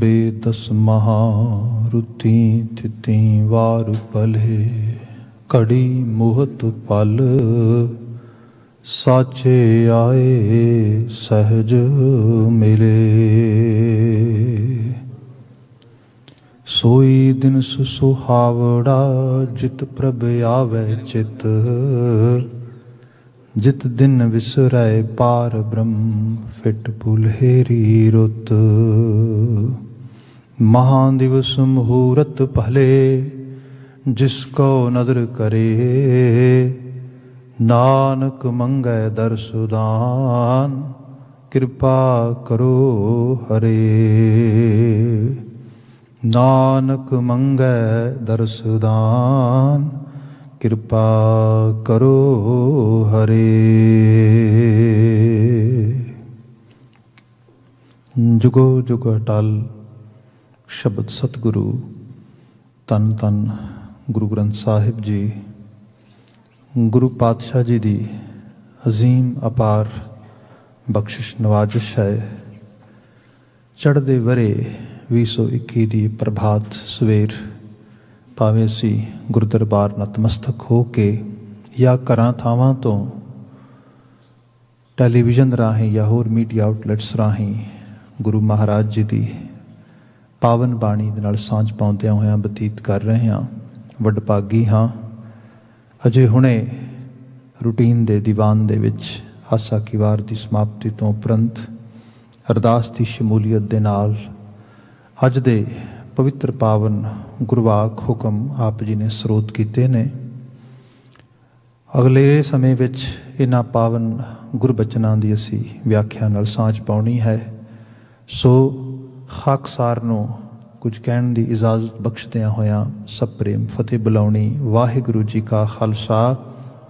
ਬੇਦਸ ਮਹਾ ਰੁਤੀ ਤਿਤੀ ਵਾਰ ਭਲੇ ਕੜੀ ਮੋਹਤ ਪਲ ਸਾਚੇ ਆਏ ਸਹਜ ਮਿਲੇ ਸੋਈ ਦਿਨ ਸੁਹਾਵੜਾ ਜਿਤ ਪ੍ਰਭ ਆਵੇ ਚਿਤ ਜਿਤ ਦਿਨ ਵਿਸਰੈ ਪਾਰ ਬ੍ਰਹਮ ਫਿਟ ਭੁਲਹੇਰੀ ਰੁੱਤ ਮਹਾ ਦਿਵਸ ਮਹੂਰਤ ਭਲੇ ਜਿਸ ਕੋ ਨਦਰ ਕਰੇ ਨਾਨਕ ਮੰਗੈ ਦਰਸੁਦਾਨ ਕਿਰਪਾ ਕਰੋ ਹਰੇ ਨਾਨਕ ਮੰਗੈ ਦਰਸਦਾਨ ਕਿਰਪਾ ਕਰੋ ਹਰੇ ਜੁਗੋ ਜੁਗ ਅਟਲ ਸ਼ਬਦ ਸਤਿਗੁਰੂ ਤਨ ਤਨ ਗੁਰੂ ਗ੍ਰੰਥ ਸਾਹਿਬ ਜੀ ਗੁਰੂ ਪਾਤਸ਼ਾਹ ਜੀ ਦੀ ਅਜ਼ੀਮ ਅਪਾਰ ਬਖਸ਼ਿਸ਼ ਨਵਾਜ਼ਿਸ਼ ਹੈ ਚੜ੍ਹਦੇ ਵਰੇ 2021 ਦੀ ਪ੍ਰਭਾਤ ਸਵੇਰ ਭਾਵੇਂ ਸੀ ਗੁਰਦਰਬਾਰ ਨਤਮਸਤਕ ਹੋ ਕੇ ਜਾਂ ਘਰਾਂ ਥਾਵਾਂ ਤੋਂ ਟੈਲੀਵਿਜ਼ਨ ਰਾਹੀਂ ਜਾਂ ਹੋਰ ਮੀਡੀਆ ਆਊਟਲੈਟਸ ਰਾਹੀਂ ਗੁਰੂ ਮਹਾਰਾਜ ਜੀ ਦੀ ਪਾਵਨ ਬਾਣੀ ਦੇ ਨਾਲ ਸਾਂਝ ਪਾਉਂਦਿਆਂ ਹੋਇਆਂ ਬਤੀਤ ਕਰ ਰਹੇ ਹਾਂ ਵਡਭਾਗੀ ਹਾਂ ਅਜੇ ਹੁਣੇ ਰੁਟੀਨ ਦੇ ਦੀਵਾਨ ਦੇ ਵਿੱਚ ਆਸਾ ਕੀ ਵਾਰ ਦੀ ਸਮਾਪਤੀ ਤੋਂ ਉਪਰੰਤ ਅਰਦਾਸ ਦੀ ਸ਼ਮੂਲੀਅਤ ਦੇ ਨਾਲ ਅੱਜ ਦੇ ਪਵਿੱਤਰ ਪਾਵਨ ਗੁਰਵਾਖ ਹੁਕਮ ਆਪ ਜੀ ਨੇ ਸਰੋਤ ਕੀਤੇ ਨੇ ਅਗਲੇ ਸਮੇਂ ਵਿੱਚ ਇਹਨਾਂ ਪਾਵਨ ਗੁਰਬਚਨਾਂ ਦੀ ਅਸੀਂ ਵਿਆਖਿਆ ਨਾਲ ਸਾਂਝ ਪਾਉਣੀ ਹੈ ਸੋ ਖਾਕਸਾਰ ਨੂੰ ਕੁਝ ਕਹਿਣ ਦੀ ਇਜਾਜ਼ਤ ਬਖਸ਼ਦਿਆਂ ਹੋਇਆਂ ਸਭ ਪ੍ਰੇਮ ਫਤਿਹ ਬੁਲਾਉਣੀ ਵਾਹਿਗੁਰੂ ਜੀ ਕਾ ਖਾਲਸਾ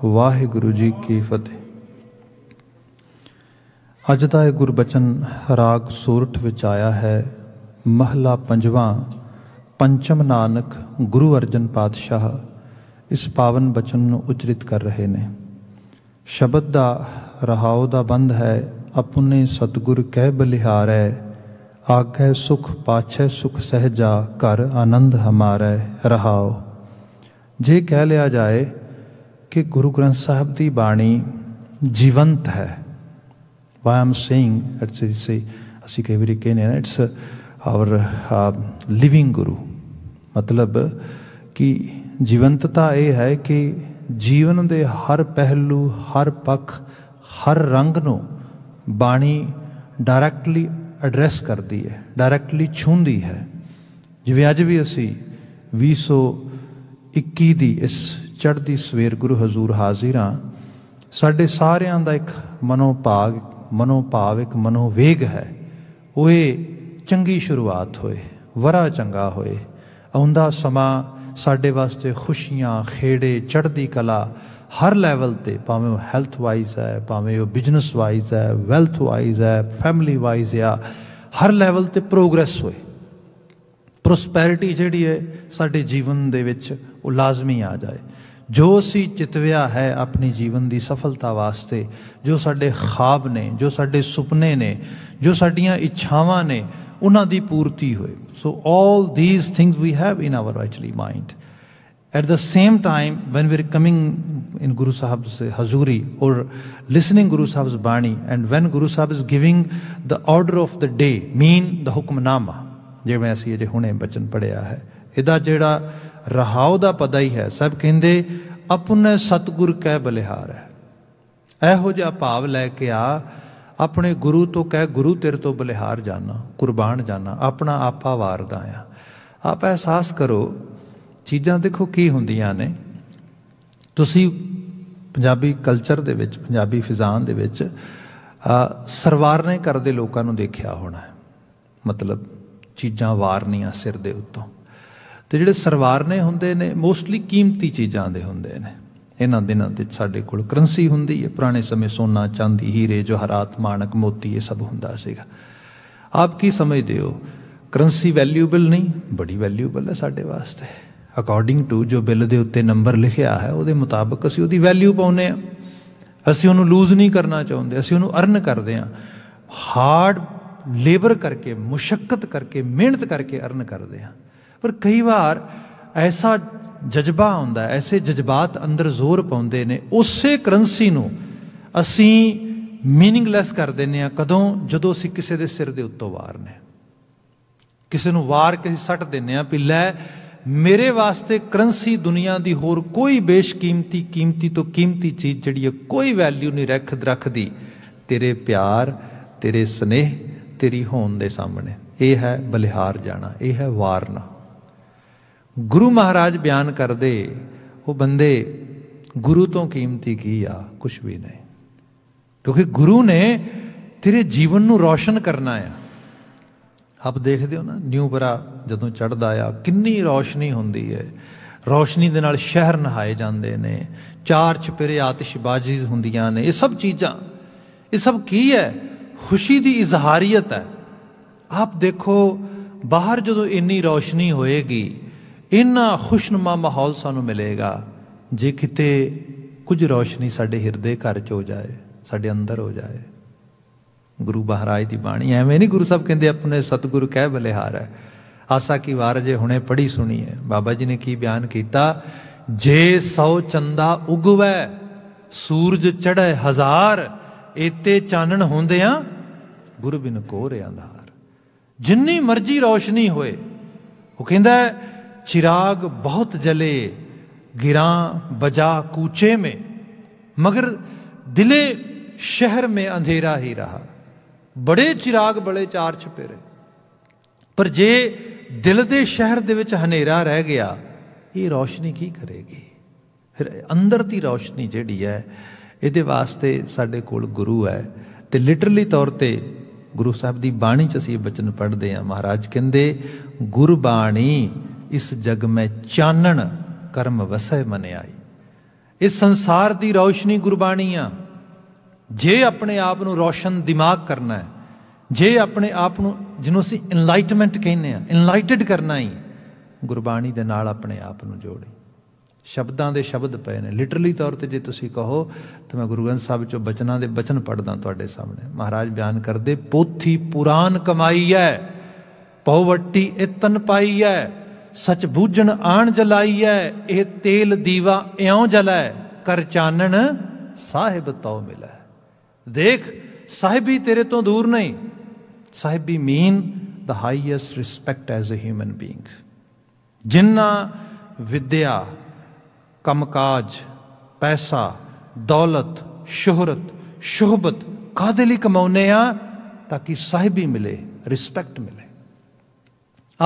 ਵਾਹਿਗੁਰੂ ਜੀ ਕੀ ਫਤਿਹ ਅੱਜ ਦਾ ਇਹ ਗੁਰਬਚਨ ਰਾਗ ਸੂਰਠ ਵਿੱਚ ਆਇਆ ਹੈ ਮਹਲਾ ਪੰਜਵਾਂ ਪੰਚਮ ਨਾਨਕ ਗੁਰੂ ਅਰਜਨ ਪਾਤਸ਼ਾਹ ਇਸ ਪਾਵਨ ਬਚਨ ਨੂੰ ਉਚਰਿਤ ਕਰ ਰਹੇ ਨੇ ਸ਼ਬਦ ਦਾ ਰਹਾਉ ਦਾ ਬੰਧ ਹੈ ਆਪਣੇ ਸਤਗੁਰ ਕਹਿ ਬਲਿਹਾਰੈ ਆਖੈ ਸੁਖ ਪਾਛੈ ਸੁਖ ਸਹਜਾ ਘਰ ਆਨੰਦ ਹਮਾਰੈ ਰਹਾਉ ਜੇ ਕਹਿ ਲਿਆ ਜਾਏ ਕਿ ਗੁਰੂ ਗ੍ਰੰਥ ਸਾਹਿਬ ਦੀ ਬਾਣੀ ਜੀਵੰਤ ਹੈ ਵਾਈ ਆਮ ਸੇਇੰਗ ਇਟਸ ਸੇ ਅਸੀਂ ਕਹਿ ਵੀ ਰਿਕੇ ਨੇ ਇਟਸ ਔਰ ਲਿਵਿੰਗ ਗੁਰੂ ਮਤਲਬ ਕਿ ਜੀਵੰਤਤਾ ਇਹ ਹੈ ਕਿ ਜੀਵਨ ਦੇ ਹਰ ਪਹਿਲੂ ਹਰ ਪੱਖ ਹਰ ਰੰਗ ਨੂੰ ਬਾਣੀ ਡਾਇਰੈਕਟਲੀ ਐਡਰੈਸ ਕਰਦੀ ਹੈ ਡਾਇਰੈਕਟਲੀ ਛੂੰਦੀ ਹੈ ਜਿਵੇਂ ਅੱਜ ਵੀ ਅਸੀਂ 2021 ਦੀ ਇਸ ਚੜ੍ਹਦੀ ਸਵੇਰ ਗੁਰੂ ਹਜ਼ੂਰ ਹਾਜ਼ਿਰਾਂ ਸਾਡੇ ਸਾਰਿਆਂ ਦਾ ਇੱਕ ਮਨੋਭਾਗ ਮਨੋਭਾਵ ਇੱਕ ਮਨੋਵੇਗ ਹੈ ਉਹ ਇਹ ਚੰਗੀ ਸ਼ੁਰੂਆਤ ਹੋਏ ਵਰਾ ਚੰਗਾ ਹੋਏ ਆਉਂਦਾ ਸਮਾਂ ਸਾਡੇ ਵਾਸਤੇ ਖੁਸ਼ੀਆਂ ਖੇੜੇ ਚੜ੍ਹਦੀ ਕਲਾ ਹਰ ਲੈਵਲ ਤੇ ਭਾਵੇਂ ਉਹ ਹੈਲਥ ਵਾਈਜ਼ ਹੈ ਭਾਵੇਂ ਉਹ ਬਿਜ਼ਨਸ ਵਾਈਜ਼ ਹੈ ਵੈਲਥ ਵਾਈਜ਼ ਹੈ ਫੈਮਿਲੀ ਵਾਈਜ਼ ਹੈ ਹਰ ਲੈਵਲ ਤੇ ਪ੍ਰੋਗਰੈਸ ਹੋਏ ਪ੍ਰੋਸਪੈਰਿਟੀ ਜਿਹੜੀ ਹੈ ਸਾਡੇ ਜੀਵਨ ਦੇ ਵਿੱਚ ਉਹ ਲਾਜ਼ਮੀ ਆ ਜਾਏ ਜੋ ਸੀ ਚਿਤਵਿਆ ਹੈ ਆਪਣੀ ਜੀਵਨ ਦੀ ਸਫਲਤਾ ਵਾਸਤੇ ਜੋ ਸਾਡੇ ਖਾਬ ਨੇ ਜੋ ਸਾਡੇ ਸੁਪਨੇ ਨੇ ਜੋ ਸਾਡੀਆਂ ਇੱਛਾਵਾਂ ਨੇ ਉਹਨਾਂ ਦੀ ਪੂਰਤੀ ਹੋਏ so all these things we have in our actually mind at the same time when we are coming in Guru Sahib ਸੇ ਹਜ਼ੂਰੀ ਔਰ listening Guru Sahib's bani and when Guru Sahib is giving the order of the day mean the hukamnama ਜਿਵੇਂ ਅਸੀਂ ਇਹ ਹੁਣੇ ਬਚਨ ਪੜਿਆ ਹੈ ਇਹਦਾ ਜਿਹੜਾ ਰਹਾਉ ਦਾ ਪਤਾ ਹੀ ਹੈ ਸਭ ਕਹਿੰਦੇ ਆਪਣੇ ਸਤਗੁਰ ਕੈ ਬਲਿਹਾਰ ਹੈ ਇਹੋ ਜਿਹਾ ਭਾਵ ਲੈ ਕੇ ਆ ਆਪਣੇ ਗੁਰੂ ਤੋਂ ਕਹਿ ਗੁਰੂ ਤੇਰੇ ਤੋਂ ਬਲਿਹਾਰ ਜਾਣਾ ਕੁਰਬਾਨ ਜਾਣਾ ਆਪਣਾ ਆਪਾ ਵਾਰਦਾ ਆ ਆਪ ਅਹਿਸਾਸ ਕਰੋ ਚੀਜ਼ਾਂ ਦੇਖੋ ਕੀ ਹੁੰਦੀਆਂ ਨੇ ਤੁਸੀਂ ਪੰਜਾਬੀ ਕਲਚਰ ਦੇ ਵਿੱਚ ਪੰਜਾਬੀ ਫਿਜ਼ਾਨ ਦੇ ਵਿੱਚ ਸਰਵਾਰਨੇ ਕਰਦੇ ਲੋਕਾਂ ਨੂੰ ਦੇਖਿਆ ਹੋਣਾ ਹੈ ਮਤਲਬ ਚੀਜ਼ਾਂ ਵਾਰਨੀਆਂ ਸਿਰ ਦੇ ਉੱਤੋਂ ਤੇ ਜਿਹੜੇ ਸਰਵਾਰਨੇ ਹੁੰਦੇ ਨੇ ਮੋਸਟਲੀ ਕੀਮਤੀ ਚੀਜ਼ਾਂ ਦੇ ਹੁੰਦੇ ਨੇ ਇਹਨਾਂ ਦਿਨਾਂ ਦੇ ਸਾਡੇ ਕੋਲ ਕਰੰਸੀ ਹੁੰਦੀ ਹੈ ਪੁਰਾਣੇ ਸਮੇਂ ਸੋਨਾ ਚਾਂਦੀ ਹੀਰੇ ਜਵਾਹਰਾਤ ਮਾਣਕ ਮੋਤੀ ਇਹ ਸਭ ਹੁੰਦਾ ਸੀਗਾ ਆਪ ਕੀ ਸਮਝਦੇ ਹੋ ਕਰੰਸੀ ਵੈਲਿਊਬਲ ਨਹੀਂ ਬੜੀ ਵੈਲਿਊਬਲ ਹੈ ਸਾਡੇ ਵਾਸਤੇ ਅਕੋਰਡਿੰਗ ਟੂ ਜੋ ਬਿੱਲ ਦੇ ਉੱਤੇ ਨੰਬਰ ਲਿਖਿਆ ਹੈ ਉਹਦੇ ਮੁਤਾਬਕ ਅਸੀਂ ਉਹਦੀ ਵੈਲਿਊ ਪਾਉਨੇ ਆ ਅਸੀਂ ਉਹਨੂੰ ਲੂਜ਼ ਨਹੀਂ ਕਰਨਾ ਚਾਹੁੰਦੇ ਅਸੀਂ ਉਹਨੂੰ ਅਰਨ ਕਰਦੇ ਆ ਹਾਰਡ ਲੇਬਰ ਕਰਕੇ ਮੁਸ਼ਕਲਤ ਕਰਕੇ ਮਿਹਨਤ ਕਰਕੇ ਅਰਨ ਕਰਦੇ ਆ ਪਰ ਕਈ ਵਾਰ ਐਸਾ ਜਜ਼ਬਾ ਹੁੰਦਾ ਐਸੇ ਜਜ਼ਬਾਤ ਅੰਦਰ ਜ਼ੋਰ ਪਾਉਂਦੇ ਨੇ ਉਸੇ ਕਰੰਸੀ ਨੂੰ ਅਸੀਂ ਮੀਨਿੰਗਲੈਸ ਕਰ ਦਿੰਨੇ ਆ ਕਦੋਂ ਜਦੋਂ ਅਸੀਂ ਕਿਸੇ ਦੇ ਸਿਰ ਦੇ ਉੱਤੋਂ ਵਾਰਨੇ ਕਿਸੇ ਨੂੰ ਵਾਰ ਕੇ ਸੱਟ ਦਿੰਨੇ ਆ ਵੀ ਲੈ ਮੇਰੇ ਵਾਸਤੇ ਕਰੰਸੀ ਦੁਨੀਆ ਦੀ ਹੋਰ ਕੋਈ ਬੇਸ਼ਕੀਮਤੀ ਕੀਮਤੀ ਤੋਂ ਕੀਮਤੀ ਚੀਜ਼ ਜਿਹੜੀ ਹੈ ਕੋਈ ਵੈਲਿਊ ਨਹੀਂ ਰੱਖ ਰੱਖਦੀ ਤੇਰੇ ਪਿਆਰ ਤੇਰੇ ਸਨੇਹ ਤੇਰੀ ਹੋਣ ਦੇ ਸਾਹਮਣੇ ਇਹ ਹੈ ਬਲਿਹਾਰ ਜਾਣਾ ਇਹ ਹੈ ਵਾਰਨਾ ਗੁਰੂ ਮਹਾਰਾਜ ਬਿਆਨ ਕਰਦੇ ਉਹ ਬੰਦੇ ਗੁਰੂ ਤੋਂ ਕੀਮਤੀ ਕੀ ਆ ਕੁਝ ਵੀ ਨਹੀਂ ਕਿਉਂਕਿ ਗੁਰੂ ਨੇ ਤੇਰੇ ਜੀਵਨ ਨੂੰ ਰੋਸ਼ਨ ਕਰਨਾ ਆ ਆਪ ਦੇਖਦੇ ਹੋ ਨਾ ਨਿਊ ਬਰਾ ਜਦੋਂ ਚੜਦਾ ਆ ਕਿੰਨੀ ਰੋਸ਼ਨੀ ਹੁੰਦੀ ਹੈ ਰੋਸ਼ਨੀ ਦੇ ਨਾਲ ਸ਼ਹਿਰ ਨਹਾਏ ਜਾਂਦੇ ਨੇ ਚਾਰ ਚਪੇਰੇ ਆਤਿਸ਼ਬਾਜ਼ੀ ਹੁੰਦੀਆਂ ਨੇ ਇਹ ਸਭ ਚੀਜ਼ਾਂ ਇਹ ਸਭ ਕੀ ਹੈ ਖੁਸ਼ੀ ਦੀ ਇਜ਼ਹਾਰੀਅਤ ਹੈ ਆਪ ਦੇਖੋ ਬਾਹਰ ਜਦੋਂ ਇੰਨੀ ਰੋਸ਼ਨੀ ਹੋਏਗੀ ਇੰਨਾ ਖੁਸ਼ਨਮਾ ਮਾਹੌਲ ਸਾਨੂੰ ਮਿਲੇਗਾ ਜੇ ਕਿਤੇ ਕੁਝ ਰੌਸ਼ਨੀ ਸਾਡੇ ਹਿਰਦੇ ਘਰ ਚ ਹੋ ਜਾਏ ਸਾਡੇ ਅੰਦਰ ਹੋ ਜਾਏ ਗੁਰੂ ਬਹਾਰਾਜ ਦੀ ਬਾਣੀ ਐਵੇਂ ਨਹੀਂ ਗੁਰੂ ਸਾਹਿਬ ਕਹਿੰਦੇ ਆਪਣੇ ਸਤਿਗੁਰ ਕਹਿ ਬਲਿਹਾਰ ਹੈ ਆਸਾ ਕੀ ਵਾਰ ਜੇ ਹੁਣੇ ਪੜੀ ਸੁਣੀ ਹੈ ਬਾਬਾ ਜੀ ਨੇ ਕੀ ਬਿਆਨ ਕੀਤਾ ਜੇ ਸੌ ਚੰਦਾ ਉਗਵੇ ਸੂਰਜ ਚੜ੍ਹੇ ਹਜ਼ਾਰ ਇਤੇ ਚਾਨਣ ਹੁੰਦਿਆਂ ਗੁਰੂ ਬਿਨ ਕੋਰਿਆਂ ਦਾ ਜਿੰਨੀ ਮਰਜ਼ੀ ਰੌਸ਼ਨੀ ਹੋਏ ਉਹ ਕਹਿੰਦਾ ਚਿਰਾਗ ਬਹੁਤ ਜਲੇ गिरा ਬਜਾ ਕੂਚੇ ਮੇ ਮਗਰ ਦਿਲੇ ਸ਼ਹਿਰ ਮੇ ਅੰਧੇਰਾ ਹੀ ਰਹਾ ਬੜੇ ਚਿਰਾਗ ਬੜੇ ਚਾਰ ਛਪੇ ਰਹੇ ਪਰ ਜੇ ਦਿਲ ਦੇ ਸ਼ਹਿਰ ਦੇ ਵਿੱਚ ਹਨੇਰਾ ਰਹਿ ਗਿਆ ਇਹ ਰੋਸ਼ਨੀ ਕੀ ਕਰੇਗੀ ਫਿਰ ਅੰਦਰ ਦੀ ਰੋਸ਼ਨੀ ਜਿਹੜੀ ਹੈ ਇਹਦੇ ਵਾਸਤੇ ਸਾਡੇ ਕੋਲ ਗੁਰੂ ਹੈ ਤੇ ਲਿਟਰਲੀ ਤੌਰ ਤੇ ਗੁਰੂ ਸਾਹਿਬ ਦੀ ਬਾਣੀ ਚ ਅਸੀਂ ਬਚਨ ਪੜ੍ਹਦੇ ਆ ਮਹਾਰਾਜ ਕਹਿੰਦੇ ਗੁਰਬਾਣੀ ਇਸ ਜਗ ਮੈਂ ਚਾਨਣ ਕਰਮ ਵਸੈ ਮਨ ਆਈ ਇਸ ਸੰਸਾਰ ਦੀ ਰੌਸ਼ਨੀ ਗੁਰਬਾਣੀ ਆ ਜੇ ਆਪਣੇ ਆਪ ਨੂੰ ਰੋਸ਼ਨ ਦਿਮਾਗ ਕਰਨਾ ਹੈ ਜੇ ਆਪਣੇ ਆਪ ਨੂੰ ਜਿਹਨੂੰ ਅਸੀਂ ਇਨਲਾਈਟਮੈਂਟ ਕਹਿੰਦੇ ਆ ਇਨਲਾਈਟਡ ਕਰਨਾ ਹੀ ਗੁਰਬਾਣੀ ਦੇ ਨਾਲ ਆਪਣੇ ਆਪ ਨੂੰ ਜੋੜੇ ਸ਼ਬਦਾਂ ਦੇ ਸ਼ਬਦ ਪਏ ਨੇ ਲਿਟਰਲੀ ਤੌਰ ਤੇ ਜੇ ਤੁਸੀਂ ਕਹੋ ਤਾਂ ਮੈਂ ਗੁਰੂ ਗ੍ਰੰਥ ਸਾਹਿਬ ਚੋਂ ਬਚਨਾਂ ਦੇ ਬਚਨ ਪੜਦਾ ਤੁਹਾਡੇ ਸਾਹਮਣੇ ਮਹਾਰਾਜ ਬਿਆਨ ਕਰਦੇ ਪੋਥੀ ਪੁਰਾਨ ਕਮਾਈ ਹੈ ਪਉਵੱਟੀ ਇਤਨ ਪਾਈ ਹੈ ਸਚ ਬੂਝਣ ਆਣ है ਇਹ तेल दीवा ਇਉਂ जलै कर ਚਾਨਣ साहेब ਤਉ मिले देख साहेबी तेरे तो दूर नहीं साहेबी mean the highest respect as a human being जिन्ना विद्या कमकाज पैसा दौलत शोहरत शोहबत कादली कमाने ताकि साहेबी मिले रिस्पेक्ट मिले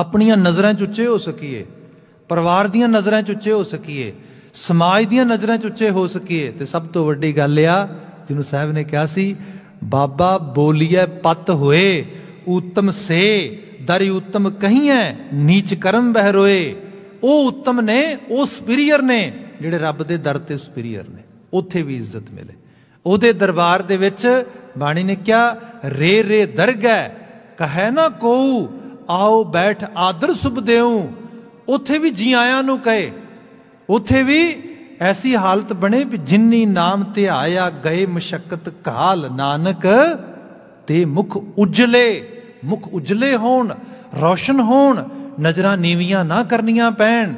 ਆਪਣੀਆਂ ਨਜ਼ਰਾਂ 'ਚ ਉੱਚੇ ਹੋ ਸਕੀਏ ਪਰਿਵਾਰ ਦੀਆਂ ਨਜ਼ਰਾਂ 'ਚ ਉੱਚੇ ਹੋ ਸਕੀਏ ਸਮਾਜ ਦੀਆਂ ਨਜ਼ਰਾਂ 'ਚ ਉੱਚੇ ਹੋ ਸਕੀਏ ਤੇ ਸਭ ਤੋਂ ਵੱਡੀ ਗੱਲ ਆ ਜਿਹਨੂੰ ਸਾਹਿਬ ਨੇ ਕਿਹਾ ਸੀ ਬਾਬਾ ਬੋਲੀਏ ਪਤ ਹੋਏ ਉਤਮ ਸੇ ਦਰ ਉਤਮ ਕਹੀਐ ਨੀਚ ਕਰਮ ਬਹਿ ਰੋਏ ਉਹ ਉਤਮ ਨੇ ਉਹ ਸੁਪੀਰੀਅਰ ਨੇ ਜਿਹੜੇ ਰੱਬ ਦੇ ਦਰ ਤੇ ਸੁਪੀਰੀਅਰ ਨੇ ਉੱਥੇ ਵੀ ਇੱਜ਼ਤ ਮਿਲੇ ਉਹਦੇ ਦਰਬਾਰ ਦੇ ਵਿੱਚ ਬਾਣੀ ਨੇ ਕਿਹਾ ਰੇ ਰੇ ਦਰਗਹਿ ਕਹੈ ਨਾ ਕੋਊ ਆਓ ਬੈਠ ਆਦਰ ਸੁਭ ਦੇਉ ਉਥੇ ਵੀ ਜੀ ਆਇਆਂ ਨੂੰ ਕਹੇ ਉਥੇ ਵੀ ਐਸੀ ਹਾਲਤ ਬਣੇ ਵੀ ਜਿੰਨੀ ਨਾਮ ਤੇ ਆਇਆ ਗਏ ਮੁਸ਼ਕਤ ਕਾਲ ਨਾਨਕ ਤੇ ਮੁਖ ਉਜਲੇ ਮੁਖ ਉਜਲੇ ਹੋਣ ਰੋਸ਼ਨ ਹੋਣ ਨਜ਼ਰਾਂ ਨੀਵੀਆਂ ਨਾ ਕਰਨੀਆਂ ਪੈਣ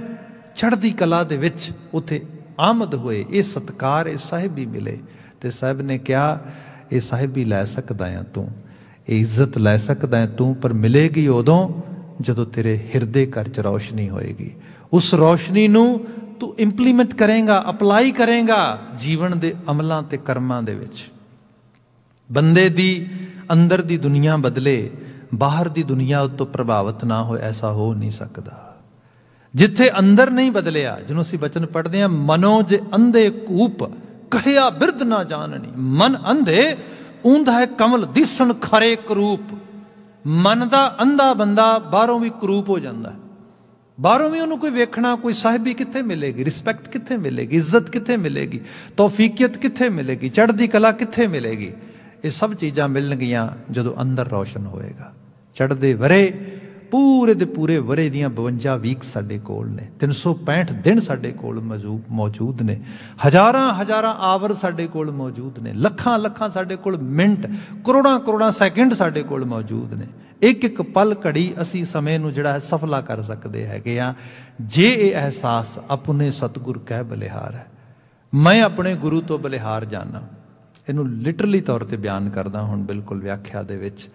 ਛੜਦੀ ਕਲਾ ਦੇ ਵਿੱਚ ਉਥੇ ਆਮਦ ਹੋਏ ਇਹ ਸਤਕਾਰ ਇਹ ਸਾਹਿਬ ਵੀ ਮਿਲੇ ਤੇ ਸਾਹਿਬ ਨੇ ਕਿਹਾ ਇਹ ਸਾਹਿਬ ਵੀ ਲੈ ਸਕਦਾ ਆ ਤੂੰ ਇਹ ਇੱਜ਼ਤ ਲੈ ਸਕਦਾ ਹੈ ਤੂੰ ਪਰ ਮਿਲੇਗੀ ਉਦੋਂ ਜਦੋਂ ਤੇਰੇ ਹਿਰਦੇ ਚ ਰੌਸ਼ਨੀ ਹੋਏਗੀ ਉਸ ਰੌਸ਼ਨੀ ਨੂੰ ਤੂੰ ਇੰਪਲੀਮੈਂਟ ਕਰੇਗਾ ਅਪਲਾਈ ਕਰੇਗਾ ਜੀਵਨ ਦੇ ਅਮਲਾਂ ਤੇ ਕਰਮਾਂ ਦੇ ਵਿੱਚ ਬੰਦੇ ਦੀ ਅੰਦਰ ਦੀ ਦੁਨੀਆ ਬਦਲੇ ਬਾਹਰ ਦੀ ਦੁਨੀਆ ਉਤੋਂ ਪ੍ਰਭਾਵਿਤ ਨਾ ਹੋ ਐਸਾ ਹੋ ਨਹੀਂ ਸਕਦਾ ਜਿੱਥੇ ਅੰਦਰ ਨਹੀਂ ਬਦਲਿਆ ਜਿਹਨੂੰ ਅਸੀਂ ਬਚਨ ਪੜਦੇ ਆ ਮਨੋ ਜੇ ਅੰਧੇ ਕੂਪ ਕਹਿਆ ਬਿਰਧ ਨਾ ਜਾਣਨੀ ਮਨ ਅੰਧੇ ਉਂਧਾ ਹੈ ਕਮਲ ਦਿਸਣ ਖਰੇ ਕਰੂਪ ਮਨ ਦਾ ਅੰਧਾ ਬੰਦਾ ਬਾਹਰੋਂ ਵੀ ਕਰੂਪ ਹੋ ਜਾਂਦਾ ਹੈ ਬਾਹਰੋਂ ਵੀ ਉਹਨੂੰ ਕੋਈ ਵੇਖਣਾ ਕੋਈ ਸਾਹਿਬੀ ਕਿੱਥੇ ਮਿਲੇਗੀ ਰਿਸਪੈਕਟ ਕਿੱਥੇ ਮਿਲੇਗੀ ਇੱਜ਼ਤ ਕਿੱਥੇ ਮਿਲੇਗੀ ਤੌਫੀਕੀਅਤ ਕਿੱਥੇ ਮਿਲੇਗੀ ਚੜ੍ਹਦੀ ਕਲਾ ਕਿੱਥੇ ਮਿਲੇਗੀ ਇਹ ਸਭ ਚੀਜ਼ਾਂ ਮਿਲਣਗੀਆਂ ਜਦੋਂ ਅੰਦਰ ਰੌਸ਼ਨ ਹੋਏਗਾ ਚੜ੍ਹਦੇ ਵਰੇ ਪੂਰੇ ਦੇ ਪੂਰੇ ਵਰੇ ਦੀਆਂ 52 ਵੀਕ ਸਾਡੇ ਕੋਲ ਨੇ 365 ਦਿਨ ਸਾਡੇ ਕੋਲ ਮੌਜੂਦ ਨੇ ਹਜ਼ਾਰਾਂ ਹਜ਼ਾਰਾਂ ਆਵਰ ਸਾਡੇ ਕੋਲ ਮੌਜੂਦ ਨੇ ਲੱਖਾਂ ਲੱਖਾਂ ਸਾਡੇ ਕੋਲ ਮਿੰਟ ਕਰੋੜਾਂ ਕਰੋੜਾਂ ਸੈਕਿੰਡ ਸਾਡੇ ਕੋਲ ਮੌਜੂਦ ਨੇ ਇੱਕ ਇੱਕ ਪਲ ਘੜੀ ਅਸੀਂ ਸਮੇਂ ਨੂੰ ਜਿਹੜਾ ਹੈ ਸਫਲਾ ਕਰ ਸਕਦੇ ਹੈਗੇ ਆ ਜੇ ਇਹ ਅਹਿਸਾਸ ਆਪਣੇ ਸਤਗੁਰ ਕਹਿ ਬਲਿਹਾਰ ਹੈ ਮੈਂ ਆਪਣੇ ਗੁਰੂ ਤੋਂ ਬਲਿਹਾਰ ਜਾਣਾ ਇਹਨੂੰ ਲਿਟਰਲੀ ਤੌਰ ਤੇ ਬਿਆਨ ਕਰਦਾ ਹੁਣ ਬਿਲਕੁਲ ਵਿਆਖਿਆ ਦੇ ਵਿੱਚ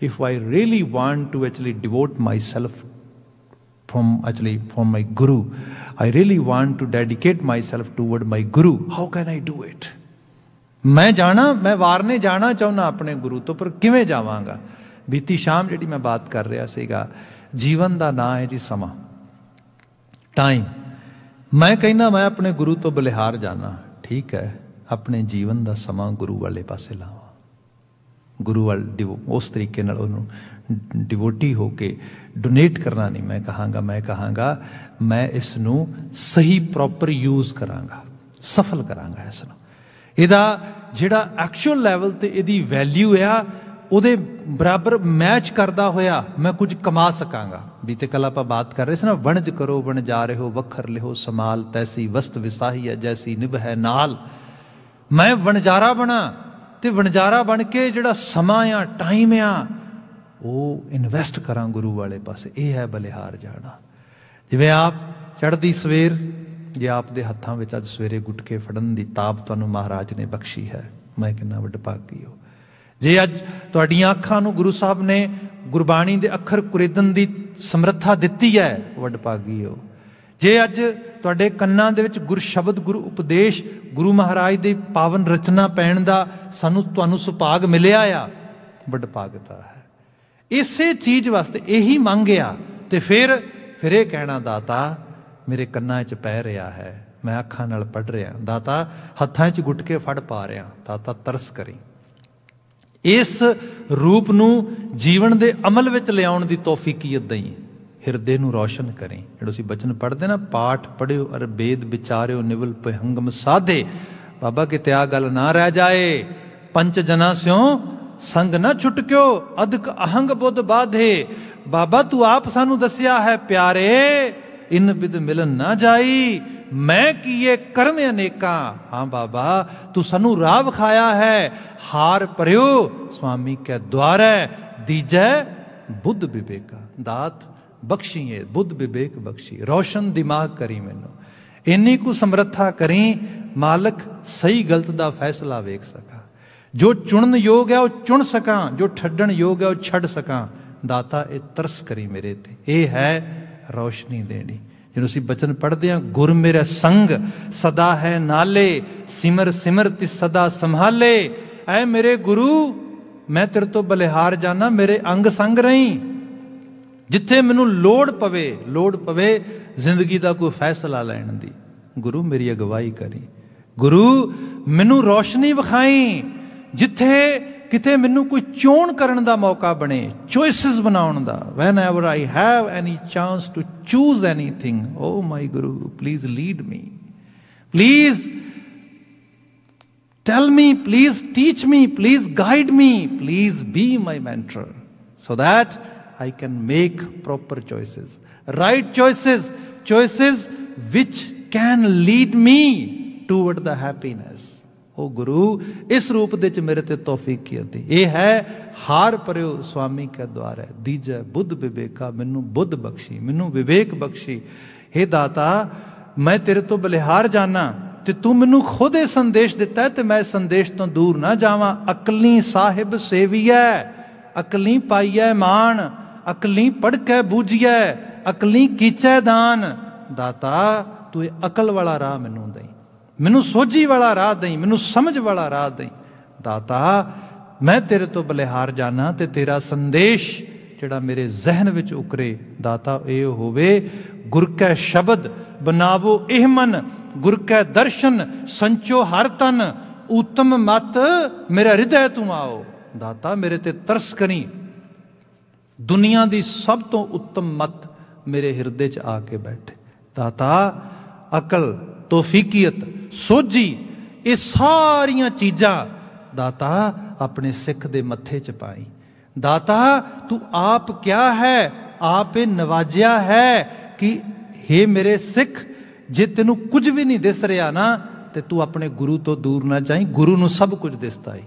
if I really want to actually devote myself from actually from my guru, I really want to dedicate myself toward my guru. How can I do it? ਮੈਂ ਜਾਣਾ ਮੈਂ ਵਾਰਨੇ ਜਾਣਾ ਚਾਹੁੰਨਾ ਆਪਣੇ ਗੁਰੂ ਤੋਂ ਪਰ ਕਿਵੇਂ ਜਾਵਾਂਗਾ ਬੀਤੀ ਸ਼ਾਮ ਜਿਹੜੀ ਮੈਂ ਬਾਤ ਕਰ ਰਿਹਾ ਸੀਗਾ ਜੀਵਨ ਦਾ ਨਾਂ ਹੈ ਜੀ ਸਮਾਂ ਟਾਈਮ ਮੈਂ ਕਹਿੰਦਾ ਮੈਂ ਆਪਣੇ ਗੁਰੂ ਤੋਂ ਬਲਿਹਾਰ ਜਾਣਾ ਠੀਕ ਹੈ ਆਪਣੇ ਜੀਵਨ ਦਾ ਸਮਾਂ ਗੁਰੂ ਵਾਲੇ ਪਾਸੇ ਲਾਓ ਗੁਰੂ ਵੱਲ ਉਸ ਤਰੀਕੇ ਨਾਲ ਉਹਨੂੰ ਡਿਵੋਟੀ ਹੋ ਕੇ ਡੋਨੇਟ ਕਰਨਾ ਨਹੀਂ ਮੈਂ ਕਹਾਂਗਾ ਮੈਂ ਕਹਾਂਗਾ ਮੈਂ ਇਸ ਨੂੰ ਸਹੀ ਪ੍ਰੋਪਰ ਯੂਜ਼ ਕਰਾਂਗਾ ਸਫਲ ਕਰਾਂਗਾ ਇਸ ਨੂੰ ਇਹਦਾ ਜਿਹੜਾ ਐਕਚੁਅਲ ਲੈਵਲ ਤੇ ਇਹਦੀ ਵੈਲਿਊ ਆ ਉਹਦੇ ਬਰਾਬਰ ਮੈਚ ਕਰਦਾ ਹੋਇਆ ਮੈਂ ਕੁਝ ਕਮਾ ਸਕਾਂਗਾ ਬੀਤੇ ਕੱਲ ਆਪਾਂ ਬਾਤ ਕਰ ਰਹੇ ਸੀ ਨਾ ਵਣਜ ਕਰੋ ਵਣ ਜਾ ਰਹੇ ਹੋ ਵਖਰ ਲਿਹੋ ਸਮਾਲ ਤੈਸੀ ਵਸਤ ਵਿਸਾਹੀ ਹੈ ਜੈਸੀ ਹੈ ਨਾਲ ਮੈਂ ਵਣਜਾਰਾ ਬਣਾ ਤੇ ਵਣਜਾਰਾ ਬਣ ਕੇ ਜਿਹੜਾ ਸਮਾਂ ਆ ਟਾਈਮ ਆ ਉਹ ਇਨਵੈਸਟ ਕਰਾਂ ਗੁਰੂ ਵਾਲੇ ਪਾਸੇ ਇਹ ਹੈ ਬਲਿਹਾਰ ਜਾਣਾ ਜਿਵੇਂ ਆਪ ਚੜ੍ਹਦੀ ਸਵੇਰ ਜੇ ਆਪ ਦੇ ਹੱਥਾਂ ਵਿੱਚ ਅੱਜ ਸਵੇਰੇ ਗੁਟਕੇ ਫੜਨ ਦੀ ਤਾਬ ਤੁਹਾਨੂੰ ਮਹਾਰਾਜ ਨੇ ਬਖਸ਼ੀ ਹੈ ਮੈਂ ਕਿੰਨਾ ਭਾਗੀ ਹਾਂ ਜੇ ਅੱਜ ਤੁਹਾਡੀਆਂ ਅੱਖਾਂ ਨੂੰ ਗੁਰੂ ਸਾਹਿਬ ਨੇ ਗੁਰਬਾਣੀ ਦੇ ਅੱਖਰ ਕੁਰੇਦਨ ਦੀ ਸਮਰੱਥਾ ਦਿੱਤੀ ਹੈ ਭਾਗੀ ਹੋ ਜੇ ਅੱਜ ਤੁਹਾਡੇ ਕੰਨਾਂ ਦੇ ਵਿੱਚ ਗੁਰ ਸ਼ਬਦ ਗੁਰ ਉਪਦੇਸ਼ ਗੁਰੂ ਮਹਾਰਾਜ ਦੀ ਪਾਵਨ ਰਚਨਾ ਪੈਣ ਦਾ ਸਾਨੂੰ ਤੁਹਾਨੂੰ ਸੁਭਾਗ ਮਿਲਿਆ ਆ ਭਾਗਤਾ ਹੈ ਇਸੇ ਚੀਜ਼ ਵਾਸਤੇ ਇਹੀ ਮੰਗਿਆ ਤੇ ਫਿਰ ਫਿਰ ਇਹ ਕਹਿਣਾ ਦਾਤਾ ਮੇਰੇ ਕੰਨਾਂ 'ਚ ਪੈ ਰਿਹਾ ਹੈ ਮੈਂ ਅੱਖਾਂ ਨਾਲ ਪੜ ਰਿਹਾ ਦਾਤਾ ਹੱਥਾਂ 'ਚ ਗੁੱਟ ਕੇ ਫੜ ਪਾ ਰਿਹਾ ਦਾਤਾ ਤਰਸ ਕਰੀ ਇਸ ਰੂਪ ਨੂੰ ਜੀਵਨ ਦੇ ਅਮਲ ਵਿੱਚ ਲਿਆਉਣ ਦੀ ਤੌਫੀਕੀਅਤ ਦਈ ਹਿਰਦੇ ਨੂੰ ਰੋਸ਼ਨ ਕਰੇ ਜਿਹੜਾ ਅਸੀਂ ਬਚਨ ਪੜਦੇ ਨਾ ਪਾਠ ਪੜਿਓ ਅਰ ਬੇਦ ਵਿਚਾਰਿਓ ਨਿਵਲ ਪਹੰਗਮ ਸਾਧੇ ਬਾਬਾ ਕਿਤੇ ਆ ਗੱਲ ਨਾ ਰਹਿ ਜਾਏ ਪੰਜ ਜਨਾ ਸਿਓ ਸੰਗ ਨਾ ਛੁਟਕਿਓ ਅਧਿਕ ਅਹੰਗ ਬੁੱਧ ਬਾਧੇ ਬਾਬਾ ਤੂੰ ਆਪ ਸਾਨੂੰ ਦੱਸਿਆ ਹੈ ਪਿਆਰੇ ਇਨ ਬਿਦ ਮਿਲਨ ਨਾ ਜਾਈ ਮੈਂ ਕੀਏ ਕਰਮ ਅਨੇਕਾਂ ਹਾਂ ਬਾਬਾ ਤੂੰ ਸਾਨੂੰ ਰਾਹ ਵਿਖਾਇਆ ਹੈ ਹਾਰ ਪਰਿਓ ਸੁਆਮੀ ਕੇ ਦਵਾਰੇ ਦੀਜੈ ਬੁੱਧ ਵਿਵੇਕਾ ਦਾਤ ਬਖਸ਼ੀਏ ਬੁੱਧ ਵਿਵੇਕ ਬਖਸ਼ੀ ਰੋਸ਼ਨ ਦਿਮਾਗ ਕਰੀ ਮੈਨੂੰ ਇੰਨੀ ਕੁ ਸਮਰੱਥਾ ਕਰੀ ਮਾਲਕ ਸਹੀ ਗਲਤ ਦਾ ਫੈਸਲਾ ਵੇਖ ਸਕਾਂ ਜੋ ਚੁਣਨ ਯੋਗ ਹੈ ਉਹ ਚੁਣ ਸਕਾਂ ਜੋ ਛੱਡਣ ਯੋਗ ਹੈ ਉਹ ਛੱਡ ਸਕਾਂ ਦਾਤਾ ਇਹ ਤਰਸ ਕਰੀ ਮੇਰੇ ਤੇ ਇਹ ਹੈ ਰੋਸ਼ਨੀ ਦੇਣੀ ਜਿਹਨੂੰ ਅਸੀਂ ਬਚਨ ਪੜ੍ਹਦੇ ਹਾਂ ਗੁਰ ਮੇਰਾ ਸੰਗ ਸਦਾ ਹੈ ਨਾਲੇ ਸਿਮਰ ਸਿਮਰ ਤਿ ਸਦਾ ਸੰਭਾਲੇ ਐ ਮੇਰੇ ਗੁਰੂ ਮੈਂ ਤੇਰੇ ਤੋਂ ਬਲਿਹਾਰ ਜਾਣਾ ਮੇਰੇ ਅੰਗ ਸੰਗ ਰਹੀਂ ਜਿੱਥੇ ਮੈਨੂੰ ਲੋੜ ਪਵੇ ਲੋੜ ਪਵੇ ਜ਼ਿੰਦਗੀ ਦਾ ਕੋਈ ਫੈਸਲਾ ਲੈਣ ਦੀ ਗੁਰੂ ਮੇਰੀ ਅਗਵਾਈ ਕਰੀ ਗੁਰੂ ਮੈਨੂੰ ਰੋਸ਼ਨੀ ਵਿਖਾਈ ਜਿੱਥੇ ਕਿਤੇ ਮੈਨੂੰ ਕੋਈ ਚੋਣ ਕਰਨ ਦਾ ਮੌਕਾ ਬਣੇ ਚੋਇਸਸ ਬਣਾਉਣ ਦਾ whenever I have any chance to choose anything oh my Guru please lead me please tell me please teach me please guide me please be my mentor so that I can make proper choices. Right choices, choices which can lead me toward the happiness. ਉਹ ਗੁਰੂ ਇਸ ਰੂਪ ਦੇ ਚ ਮੇਰੇ ਤੇ ਤੌਫੀਕ ਕੀਤੀ ਇਹ ਹੈ ਹਾਰ ਪਰਿਓ ਸੁਆਮੀ ਕਾ ਦਵਾਰ ਹੈ ਦੀਜੈ ਬੁੱਧ ਵਿਵੇਕਾ ਮੈਨੂੰ ਬੁੱਧ ਬਖਸ਼ੀ ਮੈਨੂੰ ਵਿਵੇਕ ਬਖਸ਼ੀ हे ਦਾਤਾ ਮੈਂ ਤੇਰੇ ਤੋਂ ਬਲਿਹਾਰ ਜਾਣਾ ਤੇ ਤੂੰ ਮੈਨੂੰ ਖੁਦ ਇਹ ਸੰਦੇਸ਼ ਦਿੱਤਾ ਤੇ ਮੈਂ ਇਸ ਸੰਦੇਸ਼ ਤੋਂ ਦੂਰ ਨਾ ਜਾਵਾਂ ਅਕਲੀ ਸਾਹਿਬ ਸੇਵੀਐ ਅਕਲੀ ਪਾਈਐ ਮਾਨ ਅਕਲੀ ਪੜਕੇ ਬੂਝਿਐ ਅਕਲੀ ਕੀਚੈ ਦਾਨ ਦਾਤਾ ਤੂੰ ਇਹ ਅਕਲ ਵਾਲਾ ਰਾਹ ਮੈਨੂੰ ਦੇਈ ਮੈਨੂੰ ਸੋਝੀ ਵਾਲਾ ਰਾਹ ਦੇਈ ਮੈਨੂੰ ਸਮਝ ਵਾਲਾ ਰਾਹ ਦੇਈ ਦਾਤਾ ਮੈਂ ਤੇਰੇ ਤੋਂ ਬਲਿਹਾਰ ਜਾਣਾ ਤੇ ਤੇਰਾ ਸੰਦੇਸ਼ ਜਿਹੜਾ ਮੇਰੇ ਜ਼ਿਹਨ ਵਿੱਚ ਉਕਰੇ ਦਾਤਾ ਇਹ ਹੋਵੇ ਗੁਰ ਕੈ ਸ਼ਬਦ ਬਨਾਵੋ ਇਹ ਮਨ ਗੁਰ ਕੈ ਦਰਸ਼ਨ ਸੰਚੋ ਹਰ ਤਨ ਉਤਮ ਮਤ ਮੇਰਾ ਹਿਰਦੈ ਤੂੰ ਆਓ ਦਾਤਾ ਮੇਰੇ ਤੇ ਤਰਸ ਕਰੀ ਦੁਨੀਆ ਦੀ ਸਭ ਤੋਂ ਉੱਤਮ ਮਤ ਮੇਰੇ ਹਿਰਦੇ 'ਚ ਆ ਕੇ ਬੈਠੇ ਦਾਤਾ ਅਕਲ ਤੋਫੀਕੀਅਤ ਸੋਝੀ ਇਹ ਸਾਰੀਆਂ ਚੀਜ਼ਾਂ ਦਾਤਾ ਆਪਣੇ ਸਿੱਖ ਦੇ ਮੱਥੇ 'ਚ ਪਾਈ ਦਾਤਾ ਤੂੰ ਆਪ ਕਿਆ ਹੈ ਆਪੇ ਨਵਾਜਿਆ ਹੈ ਕਿ हे ਮੇਰੇ ਸਿੱਖ ਜੇ ਤੈਨੂੰ ਕੁਝ ਵੀ ਨਹੀਂ ਦਿਸ ਰਿਹਾ ਨਾ ਤੇ ਤੂੰ ਆਪਣੇ ਗੁਰੂ ਤੋਂ ਦੂਰ ਨਾ ਜਾਈ ਗੁਰੂ ਨੂੰ ਸਭ ਕੁਝ ਦਿਸਦਾ ਹੈ